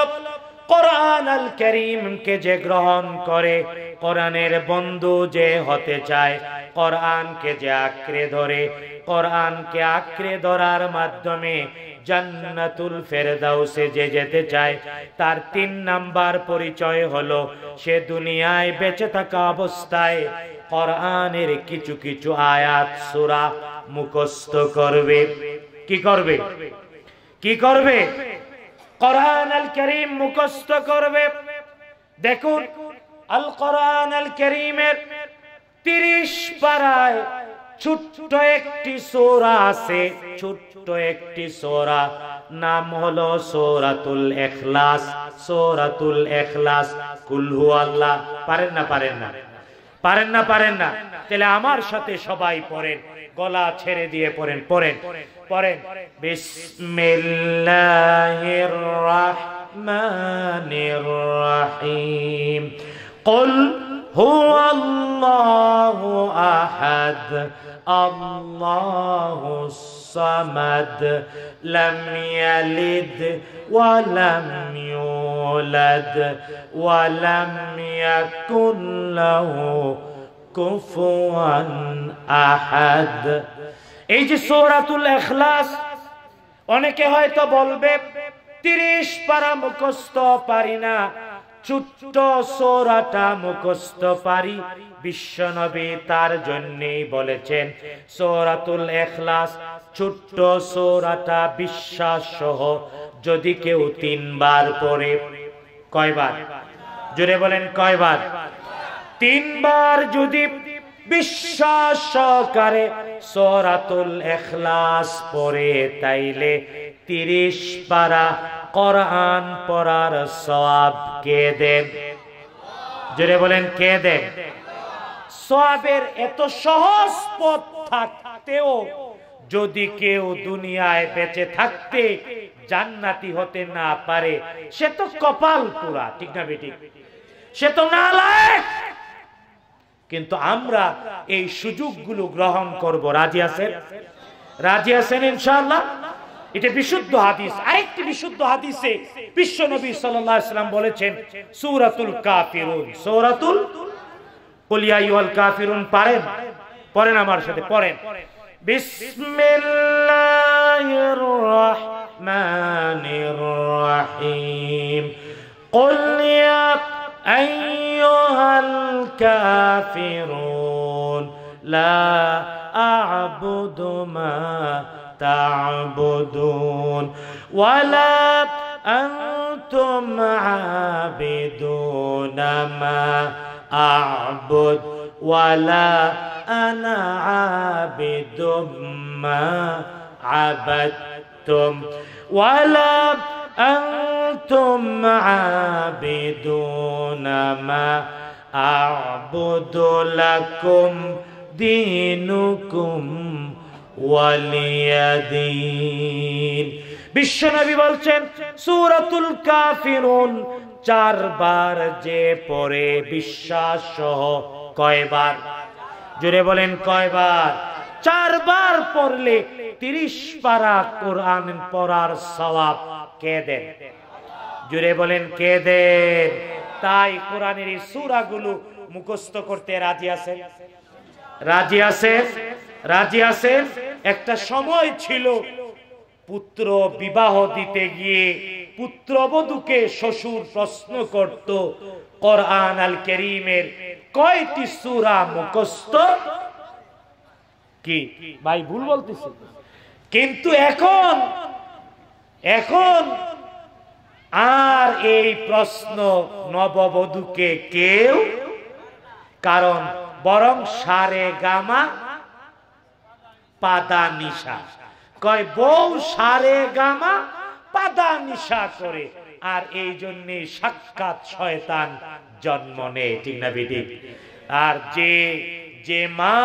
কোরআন আল করিম কে যে গ্রহণ করে কোরআনের বন্ধু যে হতে চায় কোরআন কে যে আঁকড়ে ধরে কোরআন কে আঁকড়ে ধরার মাধ্যমে জান্নাতুল ফেরদাউসে যে যেতে চায় তার তিন নাম্বার পরিচয় হলো সে দুনিয়ায় বেঁচে থাকা অবস্থায় কোরআনের কিছু কিছু আয়াত সূরা মুখস্থ করবে কি করবে কি করবে কোরআন আল করিম মুখস্থ করবে দেখুন আল কোরআন আল করিমের তিরিশ পারায় ছোট্ট একটি সোরা আছে ছোট্ট একটি সোরা নাম হলো সোরাতুল এখলাস সোরাতুল এখলাস কুলহু আল্লাহ পারেন না পারেন না পারেন না পারেন না তাহলে আমার সাথে সবাই পড়েন গলা ছেড়ে দিয়ে পড়েন পড়েন পড়েন বিসমিল্লাহির রাহমানির রাহিম কুল هو الله أحد الله الصمد لم يلد ولم يولد ولم يكن له كفوا أحد এই سوره الاخلاص এখলাস অনেকে হয়তো বলবে তিরিশ পারা মুখস্থ পারি ছোট্ট সোরাটা মুখস্ত পারি বিশ্বনবী তার জন্যে বলেছেন সোরাতুল এখলাস ছোট্ট সোরাটা বিশ্বাস সহ যদি কেউ তিনবার পরে কয়বার জুড়ে বলেন কয়বার তিনবার যদি বিশ্বাস সহকারে সোরাতুল এখলাস পরে তাইলে তিরিশ পারা কোরআন পড়ার সওয়াব কে দেন জোরে বলেন কে দেন সওয়াবের এত সহজ পথ থাকতেও যদি কেউ দুনিয়ায় বেঁচে থাকতে জান্নাতি হতে না পারে সে তো কপাল পুরা ঠিক না বেটি সে তো না লায়ক কিন্তু আমরা এই সুযোগগুলো গ্রহণ করব রাজি আছেন রাজি আছেন ইনশাআল্লাহ এটা বিশুদ্ধ হাদিস আরেকটি বিশুদ্ধ হাদিসে বিশ্ব নবী সাল্লাম বলেছেন সৌরাতুল কাফিরুন সৌরাতুল কলিয়াইল কাফিরুন পারেন পড়েন আমার সাথে পড়েন বিসমিল্লাহির রহমানির রহিম قل يا تعبدون ولا أنتم عابدون ما أعبد ولا أنا عابد ما عبدتم ولا أنتم عابدون ما أعبد لكم دينكم ওয়ালিয়াদিন বিশ্বনবী বলছেন সুরাতুল কাফিরুন চারবার যে পরে বিশ্বাস সহ কয়বার জুড়ে বলেন কয়বার চারবার পড়লে তিরিশ পারা কোরআন পড়ার সওয়াব কে দেন জুড়ে বলেন কে দেন তাই কোরআনের এই সুরাগুলো মুখস্থ করতে রাজি আছে রাজি আছে রাজি আছেন একটা সময় ছিল পুত্র বিবাহ দিতে গিয়ে পুত্রবধূকে শ্বশুর প্রশ্ন করত কোরআন আল করিমের কয়টি সুরা মুখস্থ কি ভাই ভুল বলতেছি কিন্তু এখন এখন আর এই প্রশ্ন নববধূকে কেউ কারণ বরং সারে গামা পাদা নিশা কয় বউ সারে গামা পাদা নিশা করে আর এই জন্য সাক্ষাৎ শয়তান জন্ম নেয় ঠিক না বিদি আর যে যে মা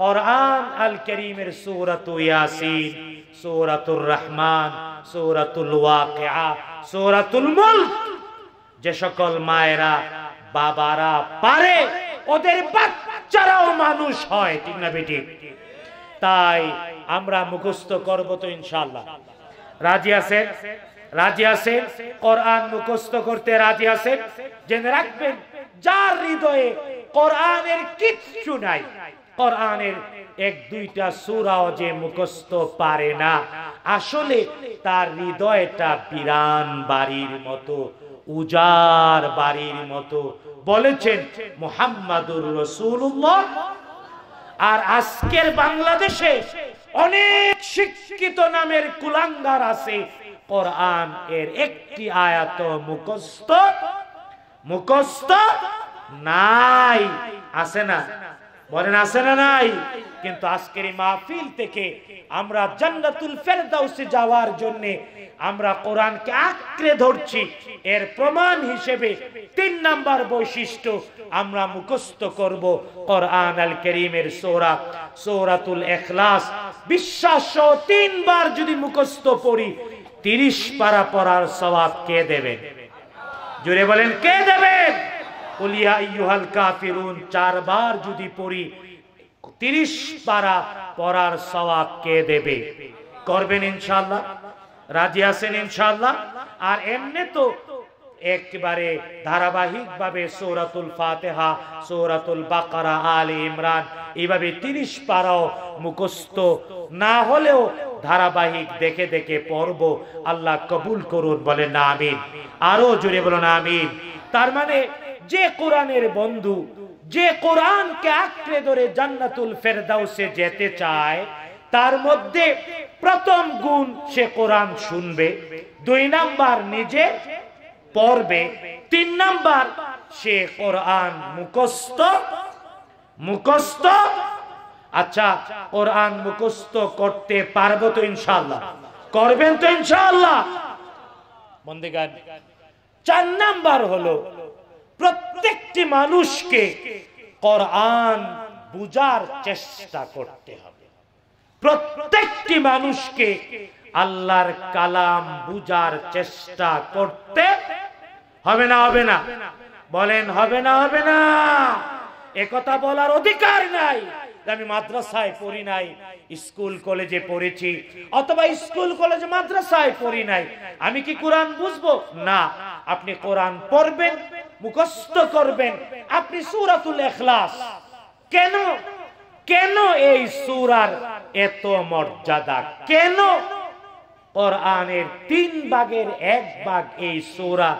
কোরআন আল করিমের সৌরাত ইয়াসিন সৌরাতুর রহমান সৌরাতুল ওয়াকিয়া সৌরাতুল মুলক যে সকল মায়েরা বাবারা পারে ওদের বাচ্চারাও মানুষ হয় ঠিক না বেটি তাই আমরা মুখস্থ করব তো ইনশাল্লাহ রাজি আছেন রাজি আছেন কোরআন মুখস্থ করতে রাজি আছেন জেনে রাখবেন যার হৃদয়ে কোরআনের কিচ্ছু নাই কোরআনের এক দুইটা সুরাও যে মুখস্থ পারে না আসলে তার হৃদয়টা বিরান বাড়ির মতো উজার বাড়ির মতো বলেছেন মোহাম্মদুর রসুল্লাহ আর আজকের বাংলাদেশে অনেক শিক্ষিত নামের কুলাঙ্গার আছে কোরআন এর একটি আয়াত মুখস্থ মুখস্থ নাই আছে না বলেন আছে না নাই কিন্তু আজকের এই মাহফিল থেকে আমরা জান্নাতুল ফেরদাউসে যাওয়ার জন্য আমরা কোরআনকে আঁকড়ে ধরছি এর প্রমাণ হিসেবে তিন নাম্বার বৈশিষ্ট্য আমরা মুখস্থ করব কোরআন আল করিমের সৌরা সৌরাতুল এখলাস বিশ্বাস তিনবার যদি মুখস্থ পড়ি তিরিশ পারা পড়ার স্বভাব কে দেবেন জুড়ে বলেন কে দেবেন চারবার যদি পড়ি তিরিশ পারা পড়ার কে দেবে করবেন ইনশাল্লাহ রাজি আছেন ইনশাল্লাহ আর এমনি তো একবারে ধারাবাহিকভাবে সৌরাতুল ফাতেহা সৌরাতুল বাকারা আল ইমরান এইভাবে তিরিশ পারাও মুখস্থ না হলেও ধারাবাহিক দেখে দেখে পর্ব আল্লাহ কবুল করুন বলে না আমিন আরো জুড়ে না আমিন তার মানে যে কোরআনের বন্ধু যে কোরআনকে আঁকড়ে ধরে জান্নাতুল ফেরদাউসে যেতে চায় তার মধ্যে প্রথম গুণ সে কোরআন শুনবে দুই নাম্বার নিজে পড়বে তিন নাম্বার সে কোরআন মুখস্থ মুখস্থ আচ্ছা কোরআন মুখস্থ করতে পারবো তো ইনশাল্লাহ করবেন তো ইনশাল্লাহ বন্দে চার নাম্বার হলো প্রত্যেকটি মানুষকে কোরআন বুজার চেষ্টা করতে হবে প্রত্যেকটি মানুষকে আল্লাহর কালাম বুজার চেষ্টা করতে হবে না হবে না বলেন হবে না হবে না একথা বলার অধিকার নাই আমি মাদ্রাসায় পড়ি নাই স্কুল কলেজে পড়েছি অথবা স্কুল কলেজে মাদ্রাসায় পড়ি নাই আমি কি কোরআন বুঝবো না আপনি কোরআন পড়বেন মুখস্থ করবেন আপনি সুরাতুল এখলাস কেন কেন এই সুরার এত মর্যাদা কেন কোরআনের তিন ভাগের এক ভাগ এই সুরা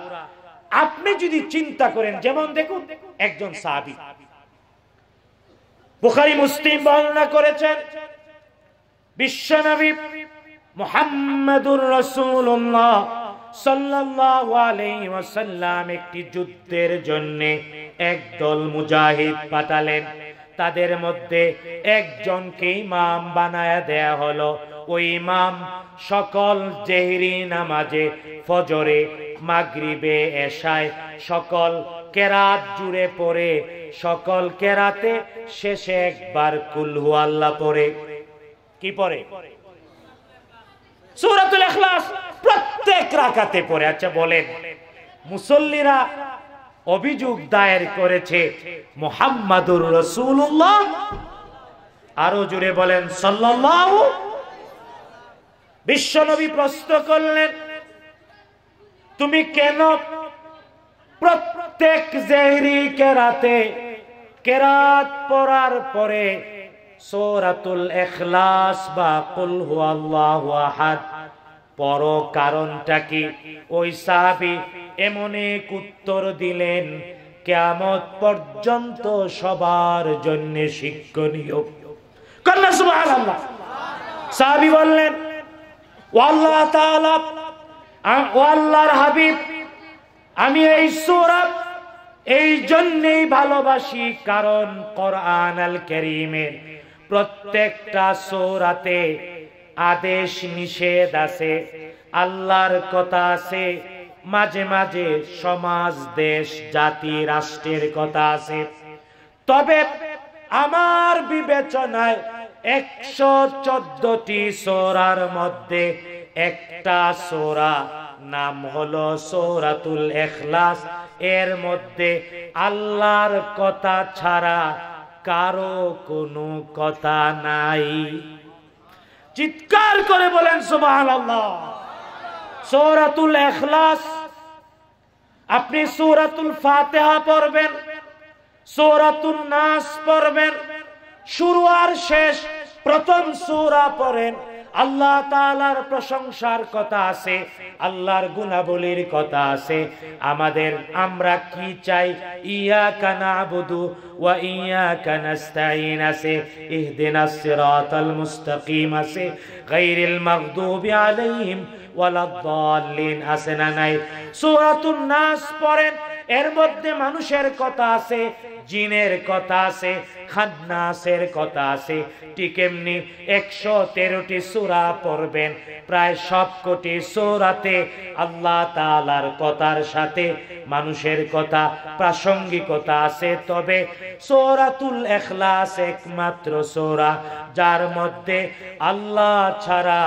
আপনি যদি চিন্তা করেন যেমন দেখুন একজন সাহাবি বুখারি মুসলিম বর্ণনা করেছেন বিশ্বনবী মোহাম্মদুর রসুল্লাহ সাল্লাম একটি যুদ্ধের জন্যে একদল মুজাহিদ পাতালেন তাদের মধ্যে একজনকে ইমাম বানায়া দেয়া হলো ওই ইমাম সকল জেহরি নামাজে ফজরে মাগরিবে এশায় সকল কেরাত জুড়ে পড়ে সকল কেরাতে শেষে একবার কুলহু আল্লাহ পড়ে কি পরে সুরাতুল এখলাস প্রত্যেক রাখাতে পড়ে আচ্ছা, বলেন মুসল্লিরা অভিযোগ দায়ের করেছে মোহাম্মদুর রসুল্লাহ আরো জুড়ে বলেন সাল্লাহ বিশ্বনবী প্রশ্ন করলেন তুমি কেন প্রত্যেক জেহরি কেরাতে কেরাত পড়ার পরে সোরাতুল এখলাস বা কুল হুয়াল্লাহু আহাদ পর কারণটা কি ওই সাহাবি এমন এক উত্তর দিলেন কেয়ামত পর্যন্ত সবার জন্য শিক্ষণীয় কন্যা সুবহানাল্লাহ সাহাবি বললেন ওয়াল্লাহ তাআলা ওয়াল্লাহর হাবিব আমি এই সূরা এই জন্যই ভালোবাসি কারণ কোরআন আল কারীমের প্রত্যেকটা সোরাতে আদেশ নিষেধ আছে আল্লাহর কথা আছে মাঝে মাঝে সমাজ দেশ জাতি রাষ্ট্রের কথা আছে তবে আমার বিবেচনায় একশো চোদ্দটি সোরার মধ্যে একটা সোরা নাম হলো সোরাতুল এখলাস এর মধ্যে আল্লাহর কথা ছাড়া কারো কোনো কথা নাই চিৎকার করে বলেন সুবাহ সৌরাতুল এখলাস আপনি সৌরাতুল ফাতেহা পড়বেন সৌরাতুল নাস পড়বেন শুরু আর শেষ প্রথম সৌরা পড়েন আল্লাহ তালার প্রশংসার কথা আছে আল্লাহর গুণাবলীর কথা আছে আমাদের আমরা কি চাই ইয়া কানা বুধু ওয়া ইয়া কানাস্তাইন আছে ইহদিনা সিরাতাল মুস্তাকিম আছে গাইরিল মাগদুবি আলাইহিম ওয়ালাদ দাল্লিন আছে না নাই সূরাতুন নাস পড়েন এর মধ্যে মানুষের কথা আছে জিনের কথা আছে খান্নাসের কথা আছে ঠিক এমনি একশো তেরোটি সুরা পড়বেন প্রায় কোটি সুরাতে আল্লাহ তালার কথার সাথে মানুষের কথা প্রাসঙ্গিকতা আছে তবে সৌরাতুল এখলাস একমাত্র সৌরা যার মধ্যে আল্লাহ ছাড়া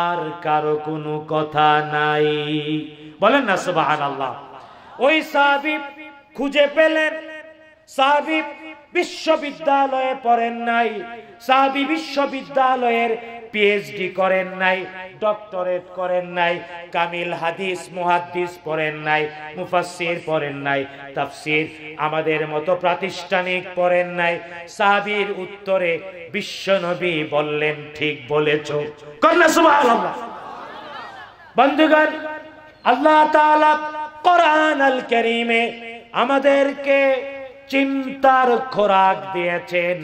আর কারো কোনো কথা নাই বলেন না সুবাহ আল্লাহ ওই সাহাবিব খুঁজে পেলেন সাহাবিব বিশ্ববিদ্যালয়ে পড়েন নাই সাহাবি বিশ্ববিদ্যালয়ের পিএইচডি করেন নাই ডক্টরেট করেন নাই কামিল হাদিস মুহাদ্দিস পড়েন নাই মুফাসসির পড়েন নাই তাফসির আমাদের মতো প্রাতিষ্ঠানিক পড়েন নাই সাহাবীর উত্তরে বিশ্বনবী বললেন ঠিক বলেছো কন্যা সুবহানাল্লাহ বন্ধুগণ আল্লাহ তাআলা কোরআন আল করিমে আমাদেরকে চিন্তার খোরাক দিয়েছেন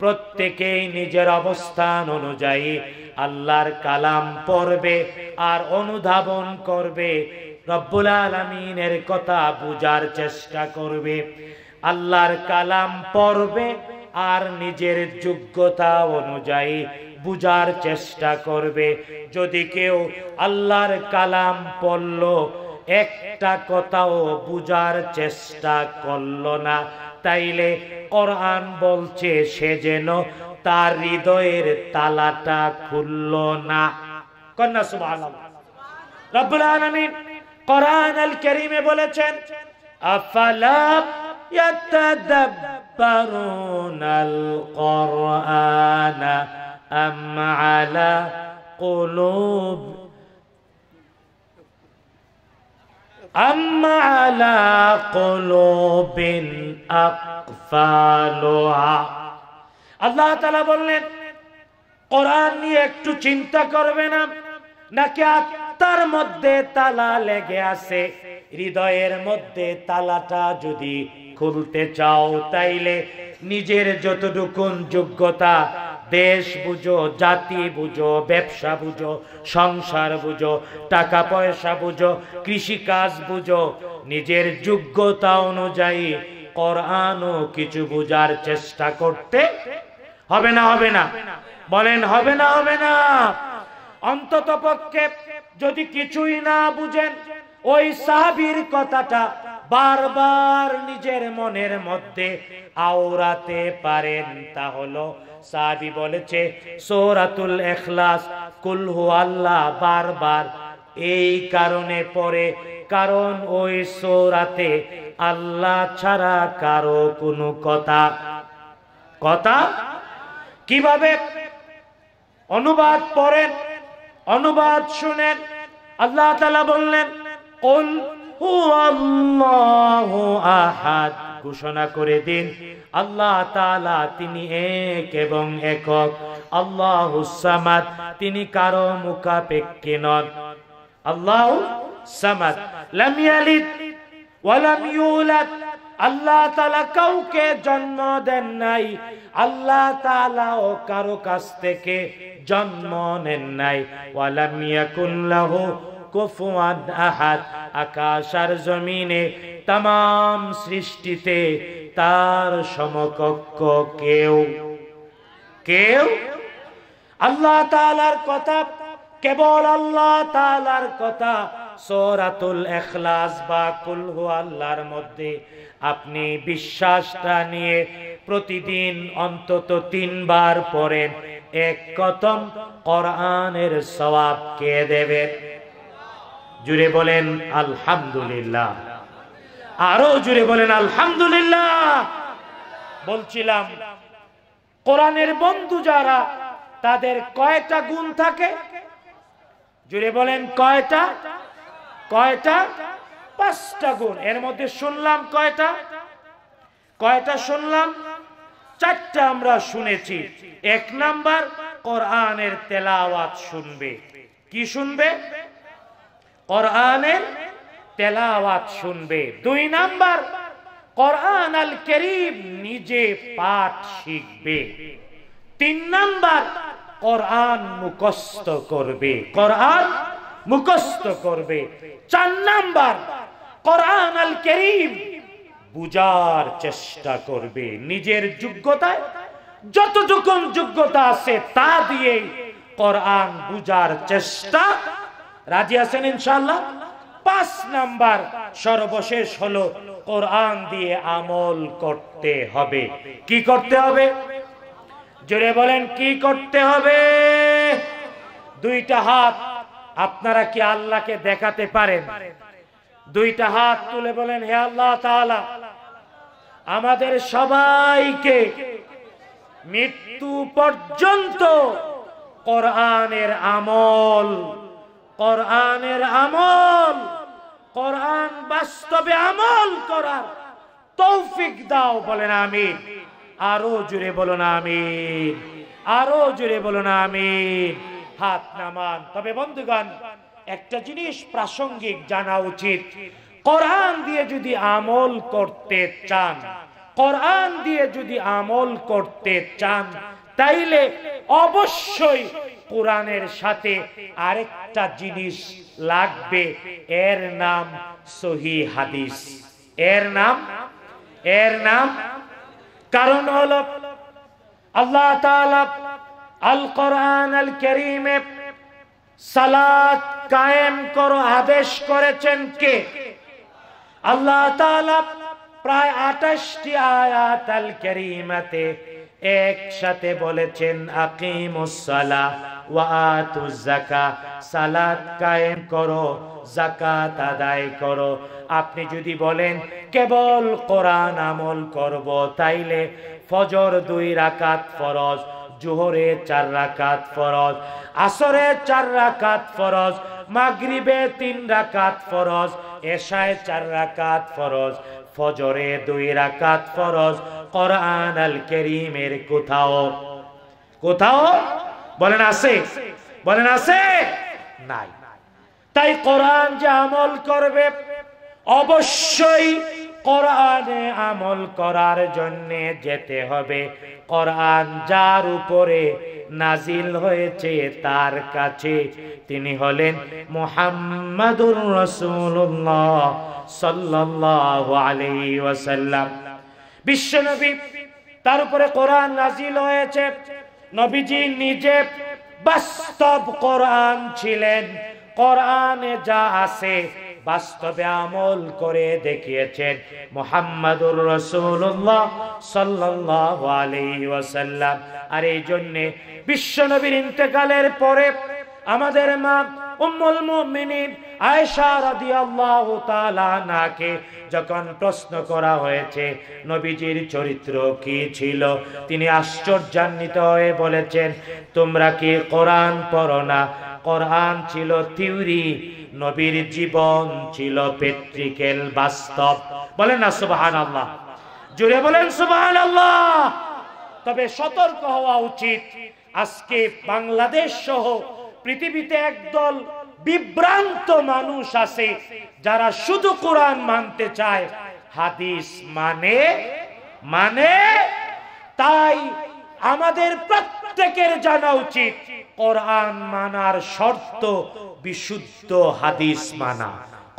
প্রত্যেকেই নিজের অবস্থান অনুযায়ী আল্লাহর কালাম পড়বে আর অনুধাবন করবে রব্বুল আলমিনের কথা বুঝার চেষ্টা করবে আল্লাহর কালাম পড়বে আর নিজের যোগ্যতা অনুযায়ী বুঝার চেষ্টা করবে যদি কেউ আল্লাহর কালাম পড়ল একটা কথাও বুঝার চেষ্টা করল না তাইলে কোরআন বলছে সে যেন তার হৃদয়ের তালাটা খুলল না কন্যা সুবাহ রব্বুল আলমিন কোরআন আল কেরিমে বলেছেন আফালা يتدبرون القرآن أم على قلوب أما على قلوب أقفالها আল্লাহ তালা বললেন কোরআন নিয়ে একটু চিন্তা করবে না নাকি আত্মার মধ্যে তালা লেগে আছে হৃদয়ের মধ্যে তালাটা যদি খুলতে চাও তাইলে নিজের যতটুকুন যোগ্যতা দেশ বুঝো জাতি বুঝো ব্যবসা বুঝো সংসার বুঝো টাকা পয়সা বুঝো কৃষিকাজ বুঝো নিজের যোগ্যতা অনুযায়ী করানো কিছু বুঝার চেষ্টা করতে হবে না হবে না বলেন হবে না হবে না অন্তত পক্ষে যদি কিছুই না বুঝেন ওই সাহাবির কথাটা বারবার নিজের মনের মধ্যে আওড়াতে পারেন তা হলো সাহাবি বলেছে সৌরাতুল এখলাস কুলহু আল্লাহ বারবার এই কারণে পরে কারণ ওই সৌরাতে আল্লাহ ছাড়া কারো কোনো কথা কথা কিভাবে অনুবাদ পড়েন অনুবাদ শুনেন আল্লাহ তালা বললেন ও আল্লাহ আহাদ ঘোষণা করে দিন আল্লাহ তালা তিনি এক এবং একক আল্লাহ হুসামাদ তিনি কারো মুখাপেক্ষী নন আল্লাহ সামাদ লাম ইয়ালিদ ওয়া ইউলাদ আল্লাহ তালা কাউকে জন্ম দেন নাই আল্লাহ তালা ও কারো কাছ থেকে জন্ম নেন নাই ওয়ালাম ইয়াকুল্লাহু কুফুয়ান আহাদ আকাশ আর জমিনে তাম সৃষ্টিতে তার সমকক্ষ কেউ কেউ আল্লাহ তালার কথা কেবল আল্লাহ তালার কথা সোরাতুল এখলাস বা কুলহু আল্লাহর মধ্যে আপনি বিশ্বাসটা নিয়ে প্রতিদিন অন্তত তিনবার পড়েন এক কথম কোরআনের সবাব কে দেবেন জুড়ে বলেন আলহামদুলিল্লাহ আরো জুড়ে বলেন আলহামদুলিল্লাহ বলছিলাম কোরআনের বন্ধু যারা তাদের কয়টা গুণ থাকে জুড়ে বলেন কয়টা কয়টা পাঁচটা গুণ এর মধ্যে শুনলাম কয়টা কয়টা শুনলাম চারটা আমরা শুনেছি এক নাম্বার কোরআনের তেলাওয়াত শুনবে কি শুনবে কোরআনের তেলাওয়াত শুনবে দুই নাম্বার কোরআন আল কেরিম নিজে পাঠ শিখবে তিন নাম্বার কোরআন মুখস্থ করবে কোরআন মুখস্ত করবে চার নাম্বার কোরআন আল কেরিম বুজার চেষ্টা করবে নিজের যোগ্যতায় যতটুকু যোগ্যতা আছে তা দিয়ে কোরআন বুজার চেষ্টা রাজি আছেন ইনশাল্লাহ পাঁচ নাম্বার সর্বশেষ হলো কোরআন দিয়ে আমল করতে হবে কি করতে হবে জোরে বলেন কি করতে হবে দুইটা হাত আপনারা কি আল্লাহকে দেখাতে পারেন দুইটা হাত তুলে বলেন হে আল্লাহ তাআলা আমাদের সবাইকে মৃত্যু পর্যন্ত কোরআনের আমল কোরআনের আমল কোরআন বাস্তবে আমল করার তৌফিক দাও বলেন আমি আরো জুড়ে না আমি আরো জুড়ে না আমি হাত নামান তবে বন্ধুগণ একটা জিনিস প্রাসঙ্গিক জানা উচিত কোরআন দিয়ে যদি আমল করতে চান কোরআন দিয়ে যদি আমল করতে চান তাইলে অবশ্যই কোরআনের সাথে আরেকটা জিনিস লাগবে এর নাম সহি হাদিস এর নাম এর নাম কারণ হল আল্লাহ আল কোরআন আল করিমে সালাত কায়েম করো আদেশ করেছেন কে আল্লাহ প্রায় আঠাশটি আয়াত আল করিমাতে একসাথে বলেছেন আকিমুসালা সালাত কায়েম করো জাকাত আদায় করো আপনি যদি বলেন কেবল কোরআন আমল করব তাইলে ফজর দুই রাকাত ফরজ জোহরে চার রাকাত ফরজ আসরে চার রাকাত ফরজ মাগরিবে তিন রাকাত ফরজ এশায় চার রাকাত ফরজ ফজরে দুই রাকাত ফরজ কোরআন আল কোথাও কোথাও বলেন আছে বলেন আছে নাই তাই কোরআন যে আমল করবে অবশ্যই কোরআনে আমল করার জন্য যেতে হবে কোরআন যার উপরে নাজিল হয়েছে তার কাছে তিনি হলেন মোহাম্মদুর রসুল্লাহ সাল্লাহ আলী ওয়াসাল্লাম বিশ্বনবী তার উপরে কোরআন নাজিল হয়েছে নবীজি নিজে বাস্তব কোরআন ছিলেন কোরআনে যা আছে বাস্তবে আমল করে দেখিয়েছেন মোহাম্মদুর রসুল্লাহ সাল্লাহ ওয়াসাল্লাম আর এই জন্যে বিশ্বনবীর ইন্তেকালের পরে আমাদের মা উম্মুল মুমিনিন আয়সা রাদি আল্লাহ নাকে যখন প্রশ্ন করা হয়েছে নবীজির চরিত্র কি ছিল তিনি আশ্চর্যান্বিত হয়ে বলেছেন তোমরা কি কোরআন পড়ো না কোরআন ছিল থিউরি নবীর জীবন ছিল পেট্রিকেল বাস্তব বলেন না সুবাহান আল্লাহ জুড়ে বলেন সুবাহান আল্লাহ তবে সতর্ক হওয়া উচিত আজকে বাংলাদেশ সহ পৃথিবীতে একদল বিভ্রান্ত মানুষ আছে যারা শুধু কোরআন মানতে চায় হাদিস মানে মানে তাই আমাদের প্রত্যেকের জানা উচিত কোরআন মানার শর্ত বিশুদ্ধ হাদিস মানা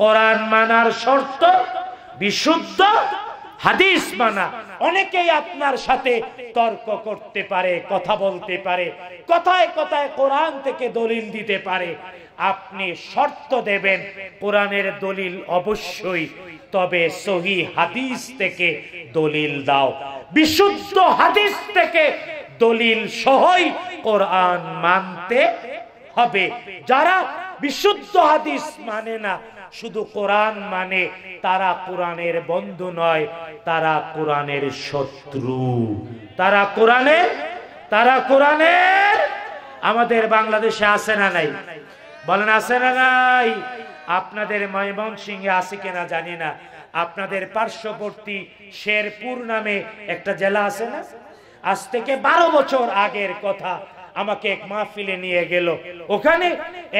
কোরআন মানার শর্ত বিশুদ্ধ হাদিস মানা অনেকেই আপনার সাথে তর্ক করতে পারে কথা বলতে পারে কথায় কথায় কোরআন থেকে দলিল দিতে পারে আপনি শর্ত দেবেন কোরআনের দলিল অবশ্যই তবে সহি হাদিস থেকে দলিল দাও বিশুদ্ধ হাদিস থেকে দলিল সহই কোরআন মানতে হবে যারা বিশুদ্ধ হাদিস মানে না শুধু কোরআন মানে তারা কোরআনের বন্ধু নয় তারা কোরআনের শত্রু তারা কোরআনের তারা কোরআনের আমাদের বাংলাদেশে আছে না নাই বলেন আছে না নাই আপনাদের ময়মনসিংহে আছে কিনা জানি না আপনাদের পার্শ্ববর্তী শেরপুর নামে একটা জেলা আছে না আজ থেকে বারো বছর আগের কথা আমাকে এক মাহফিলে নিয়ে গেল ওখানে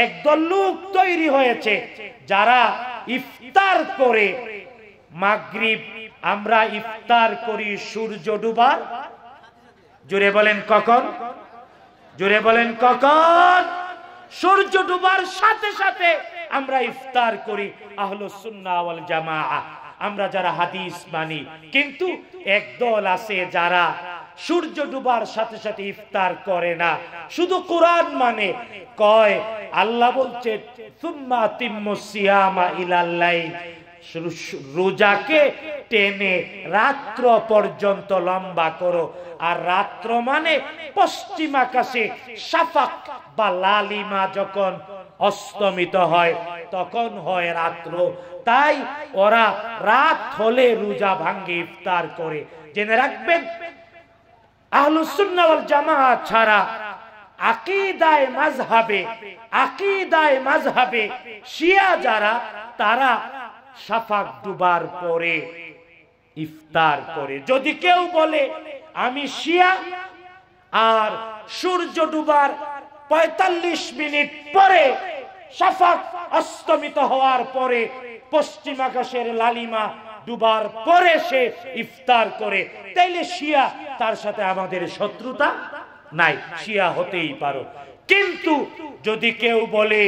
একদল লোক তৈরি হয়েছে যারা ইফতার করে মাগরিব আমরা ইফতার করি সূর্য ডুবার জুড়ে বলেন কখন জুড়ে বলেন কখন সূর্য ডুবার সাথে সাথে আমরা ইফতার করি আহলো ওয়াল জামা আমরা যারা হাদিস মানি কিন্তু একদল আছে যারা সূর্য ডুবার সাথে সাথে ইফতার করে না শুধু কোরআন মানে কয় আল্লাহ বলছে সুম্মা তিম্মু ইলাল্লাইল রোজাকে টেনে রাত্র পর্যন্ত লম্বা করো আর রাত্র মানে পশ্চিম আকাশে সাফাক বা লালিমা যখন অস্তমিত হয় তখন হয় রাত্র তাই ওরা রাত হলে রোজা ভাঙ্গে ইফতার করে জেনে রাখবেন আহলুসুন্নাল জামা ছাড়া আকিদায় মাঝহাবে আকিদায় মাঝহাবে শিয়া যারা তারা সাফাক ডুবার পরে ইফতার করে যদি কেউ বলে আমি শিয়া আর সূর্য ডুবার পঁয়তাল্লিশ মিনিট পরে সাফাক অস্তমিত হওয়ার পরে পশ্চিম আকাশের লালিমা ডুবার পরে সে ইফতার করে তাইলে শিয়া তার সাথে আমাদের শত্রুতা নাই শিয়া হতেই পারো কিন্তু যদি কেউ বলে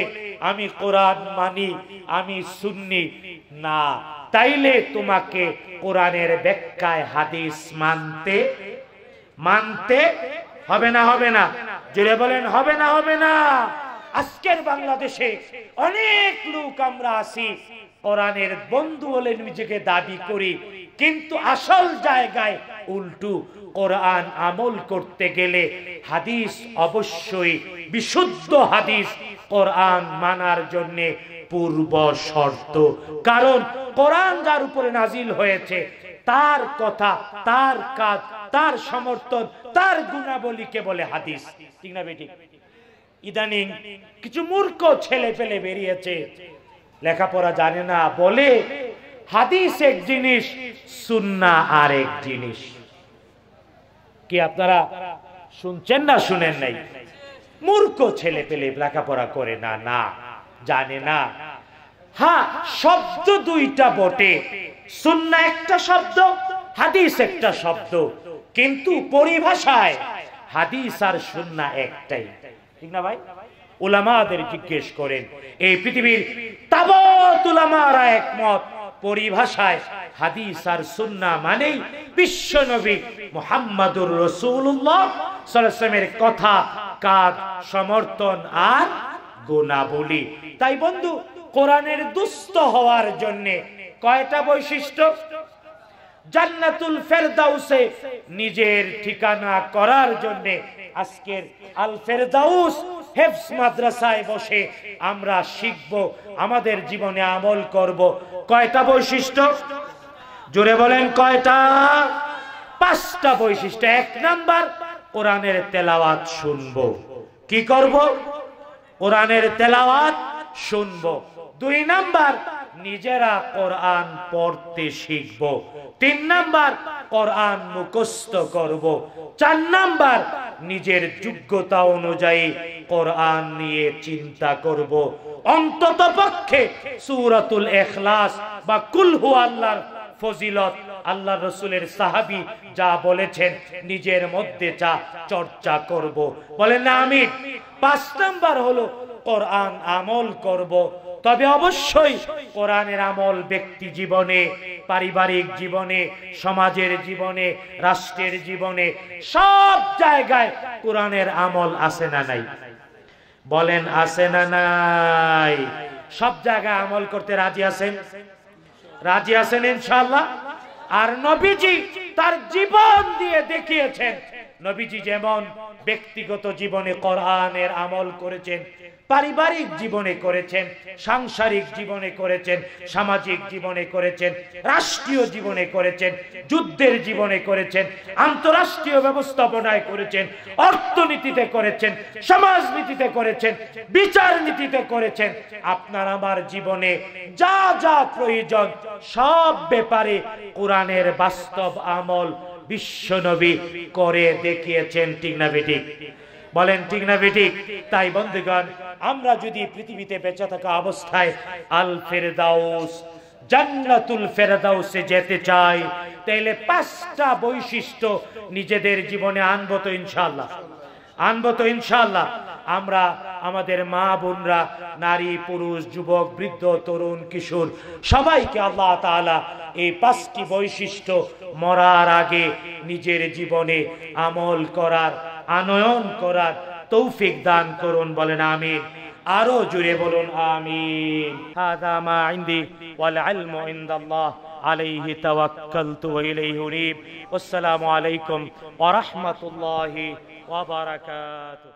আমি কোরআন মানি আমি শুননি না তাইলে তোমাকে কোরআনের ব্যাখ্যায় হাদিস মানতে মানতে হবে না হবে না জোরে বলেন হবে না হবে না আজকের বাংলাদেশে অনেক লোক আমরা আসি কোরআনের বন্ধু বলে নিজেকে দাবি করি কিন্তু আসল জায়গায় উল্টু কোরআন আমল করতে গেলে হাদিস অবশ্যই বিশুদ্ধ হাদিস কোরআন মানার জন্য পূর্ব শর্ত কারণ কোরআন যার উপরে নাজিল হয়েছে তার কথা তার কাজ তার সমর্থন তার গুণাবলীকে বলে হাদিস ঠিক না বেটি ইদানিং কিছু মূর্খ ছেলে পেলে বেরিয়েছে লেখাপড়া জানে না বলে হাদিস এক জিনিস সুন্না আর এক জিনিস কি আপনারা শুনছেন না শুনেন নাই মূর্খ ছেলে পেলে লেখাপড়া করে না না জানে না হ্যাঁ শব্দ দুইটা বটে সুন্না একটা শব্দ হাদিস একটা শব্দ কিন্তু পরিভাষায় হাদিস আর সুন্না একটাই ঠিক না ভাই ওলামাদের জিজ্ঞেস করেন এই পৃথিবীর তাবৎ ওলামারা একমত পরিভাষায় হাদিস আর সুন্না মানে বিশ্ব নবী মোহাম্মদুর রসুলের কথা কাজ সমর্থন আর গুণাবলী তাই বন্ধু কোরআনের দুস্ত হওয়ার জন্যে কয়টা বৈশিষ্ট্য জান্নাতুল ফেরদাউসে নিজের ঠিকানা করার জন্যে আজকের আল ফেরদাউস হেফস মাদ্রাসায় বসে আমরা শিখব আমাদের জীবনে আমল করব কয়টা বৈশিষ্ট্য জোরে বলেন কয়টা পাঁচটা বৈশিষ্ট্য এক নাম্বার কোরআনের তেলাওয়াত শুনব কি করব কোরআনের তেলাওয়াত শুনব দুই নাম্বার নিজেরা কোরআন পড়তে শিখব তিন নাম্বার কোরআন মুখস্থ করব চার নাম্বার নিজের যোগ্যতা অনুযায়ী কোরআন নিয়ে চিন্তা করব অন্তত পক্ষে সুরাতুল এখলাস বা কুলহু আল্লাহর ফজিলত আল্লাহ রসুলের সাহাবি যা বলেছেন নিজের মধ্যে যা চর্চা করব বলেন না আমি পাঁচ নাম্বার হলো কোরআন আমল করব তবে অবশ্যই কোরআনের আমল ব্যক্তি জীবনে পারিবারিক জীবনে সমাজের জীবনে রাষ্ট্রের জীবনে সব জায়গায় কোরআনের আমল আছে না নাই বলেন আছে না নাই সব জায়গায় আমল করতে রাজি আছেন রাজি আছেন ইনশাল্লাহ আর নবীজি তার জীবন দিয়ে দেখিয়েছেন নবীজি যেমন ব্যক্তিগত জীবনে কোরআনের আমল করেছেন পারিবারিক জীবনে করেছেন সাংসারিক জীবনে করেছেন সামাজিক জীবনে করেছেন রাষ্ট্রীয় জীবনে করেছেন যুদ্ধের জীবনে করেছেন আন্তরাষ্ট্রীয় ব্যবস্থাপনায় করেছেন অর্থনীতিতে করেছেন সমাজনীতিতে করেছেন বিচার নীতিতে করেছেন আপনার আমার জীবনে যা যা প্রয়োজন সব ব্যাপারে কোরআনের বাস্তব আমল বিশ্বনবী করে দেখিয়েছেন ঠিক না বলেন ঠিক না তাই বন্ধুগণ আমরা যদি পৃথিবীতে বেঁচে থাকা অবস্থায় আল ফেরদাউস জান্নাতুল ফেরদাউসে যেতে চাই তাহলে পাঁচটা বৈশিষ্ট্য নিজেদের জীবনে আনবো তো ইনশাল্লাহ আনবো তো ইনশাল্লাহ আমরা আমাদের মা বোনরা নারী পুরুষ যুবক বৃদ্ধ তরুণ কিশোর সবাইকে আল্লাহ তালা এই পাঁচটি বৈশিষ্ট্য মরার আগে নিজের জীবনে আমল করার আনয়ন করার তৌফিক দান করুন বলেন আমি আরো জুড়ে বলুন আমি হাদা মা আলাইকুম ওয়া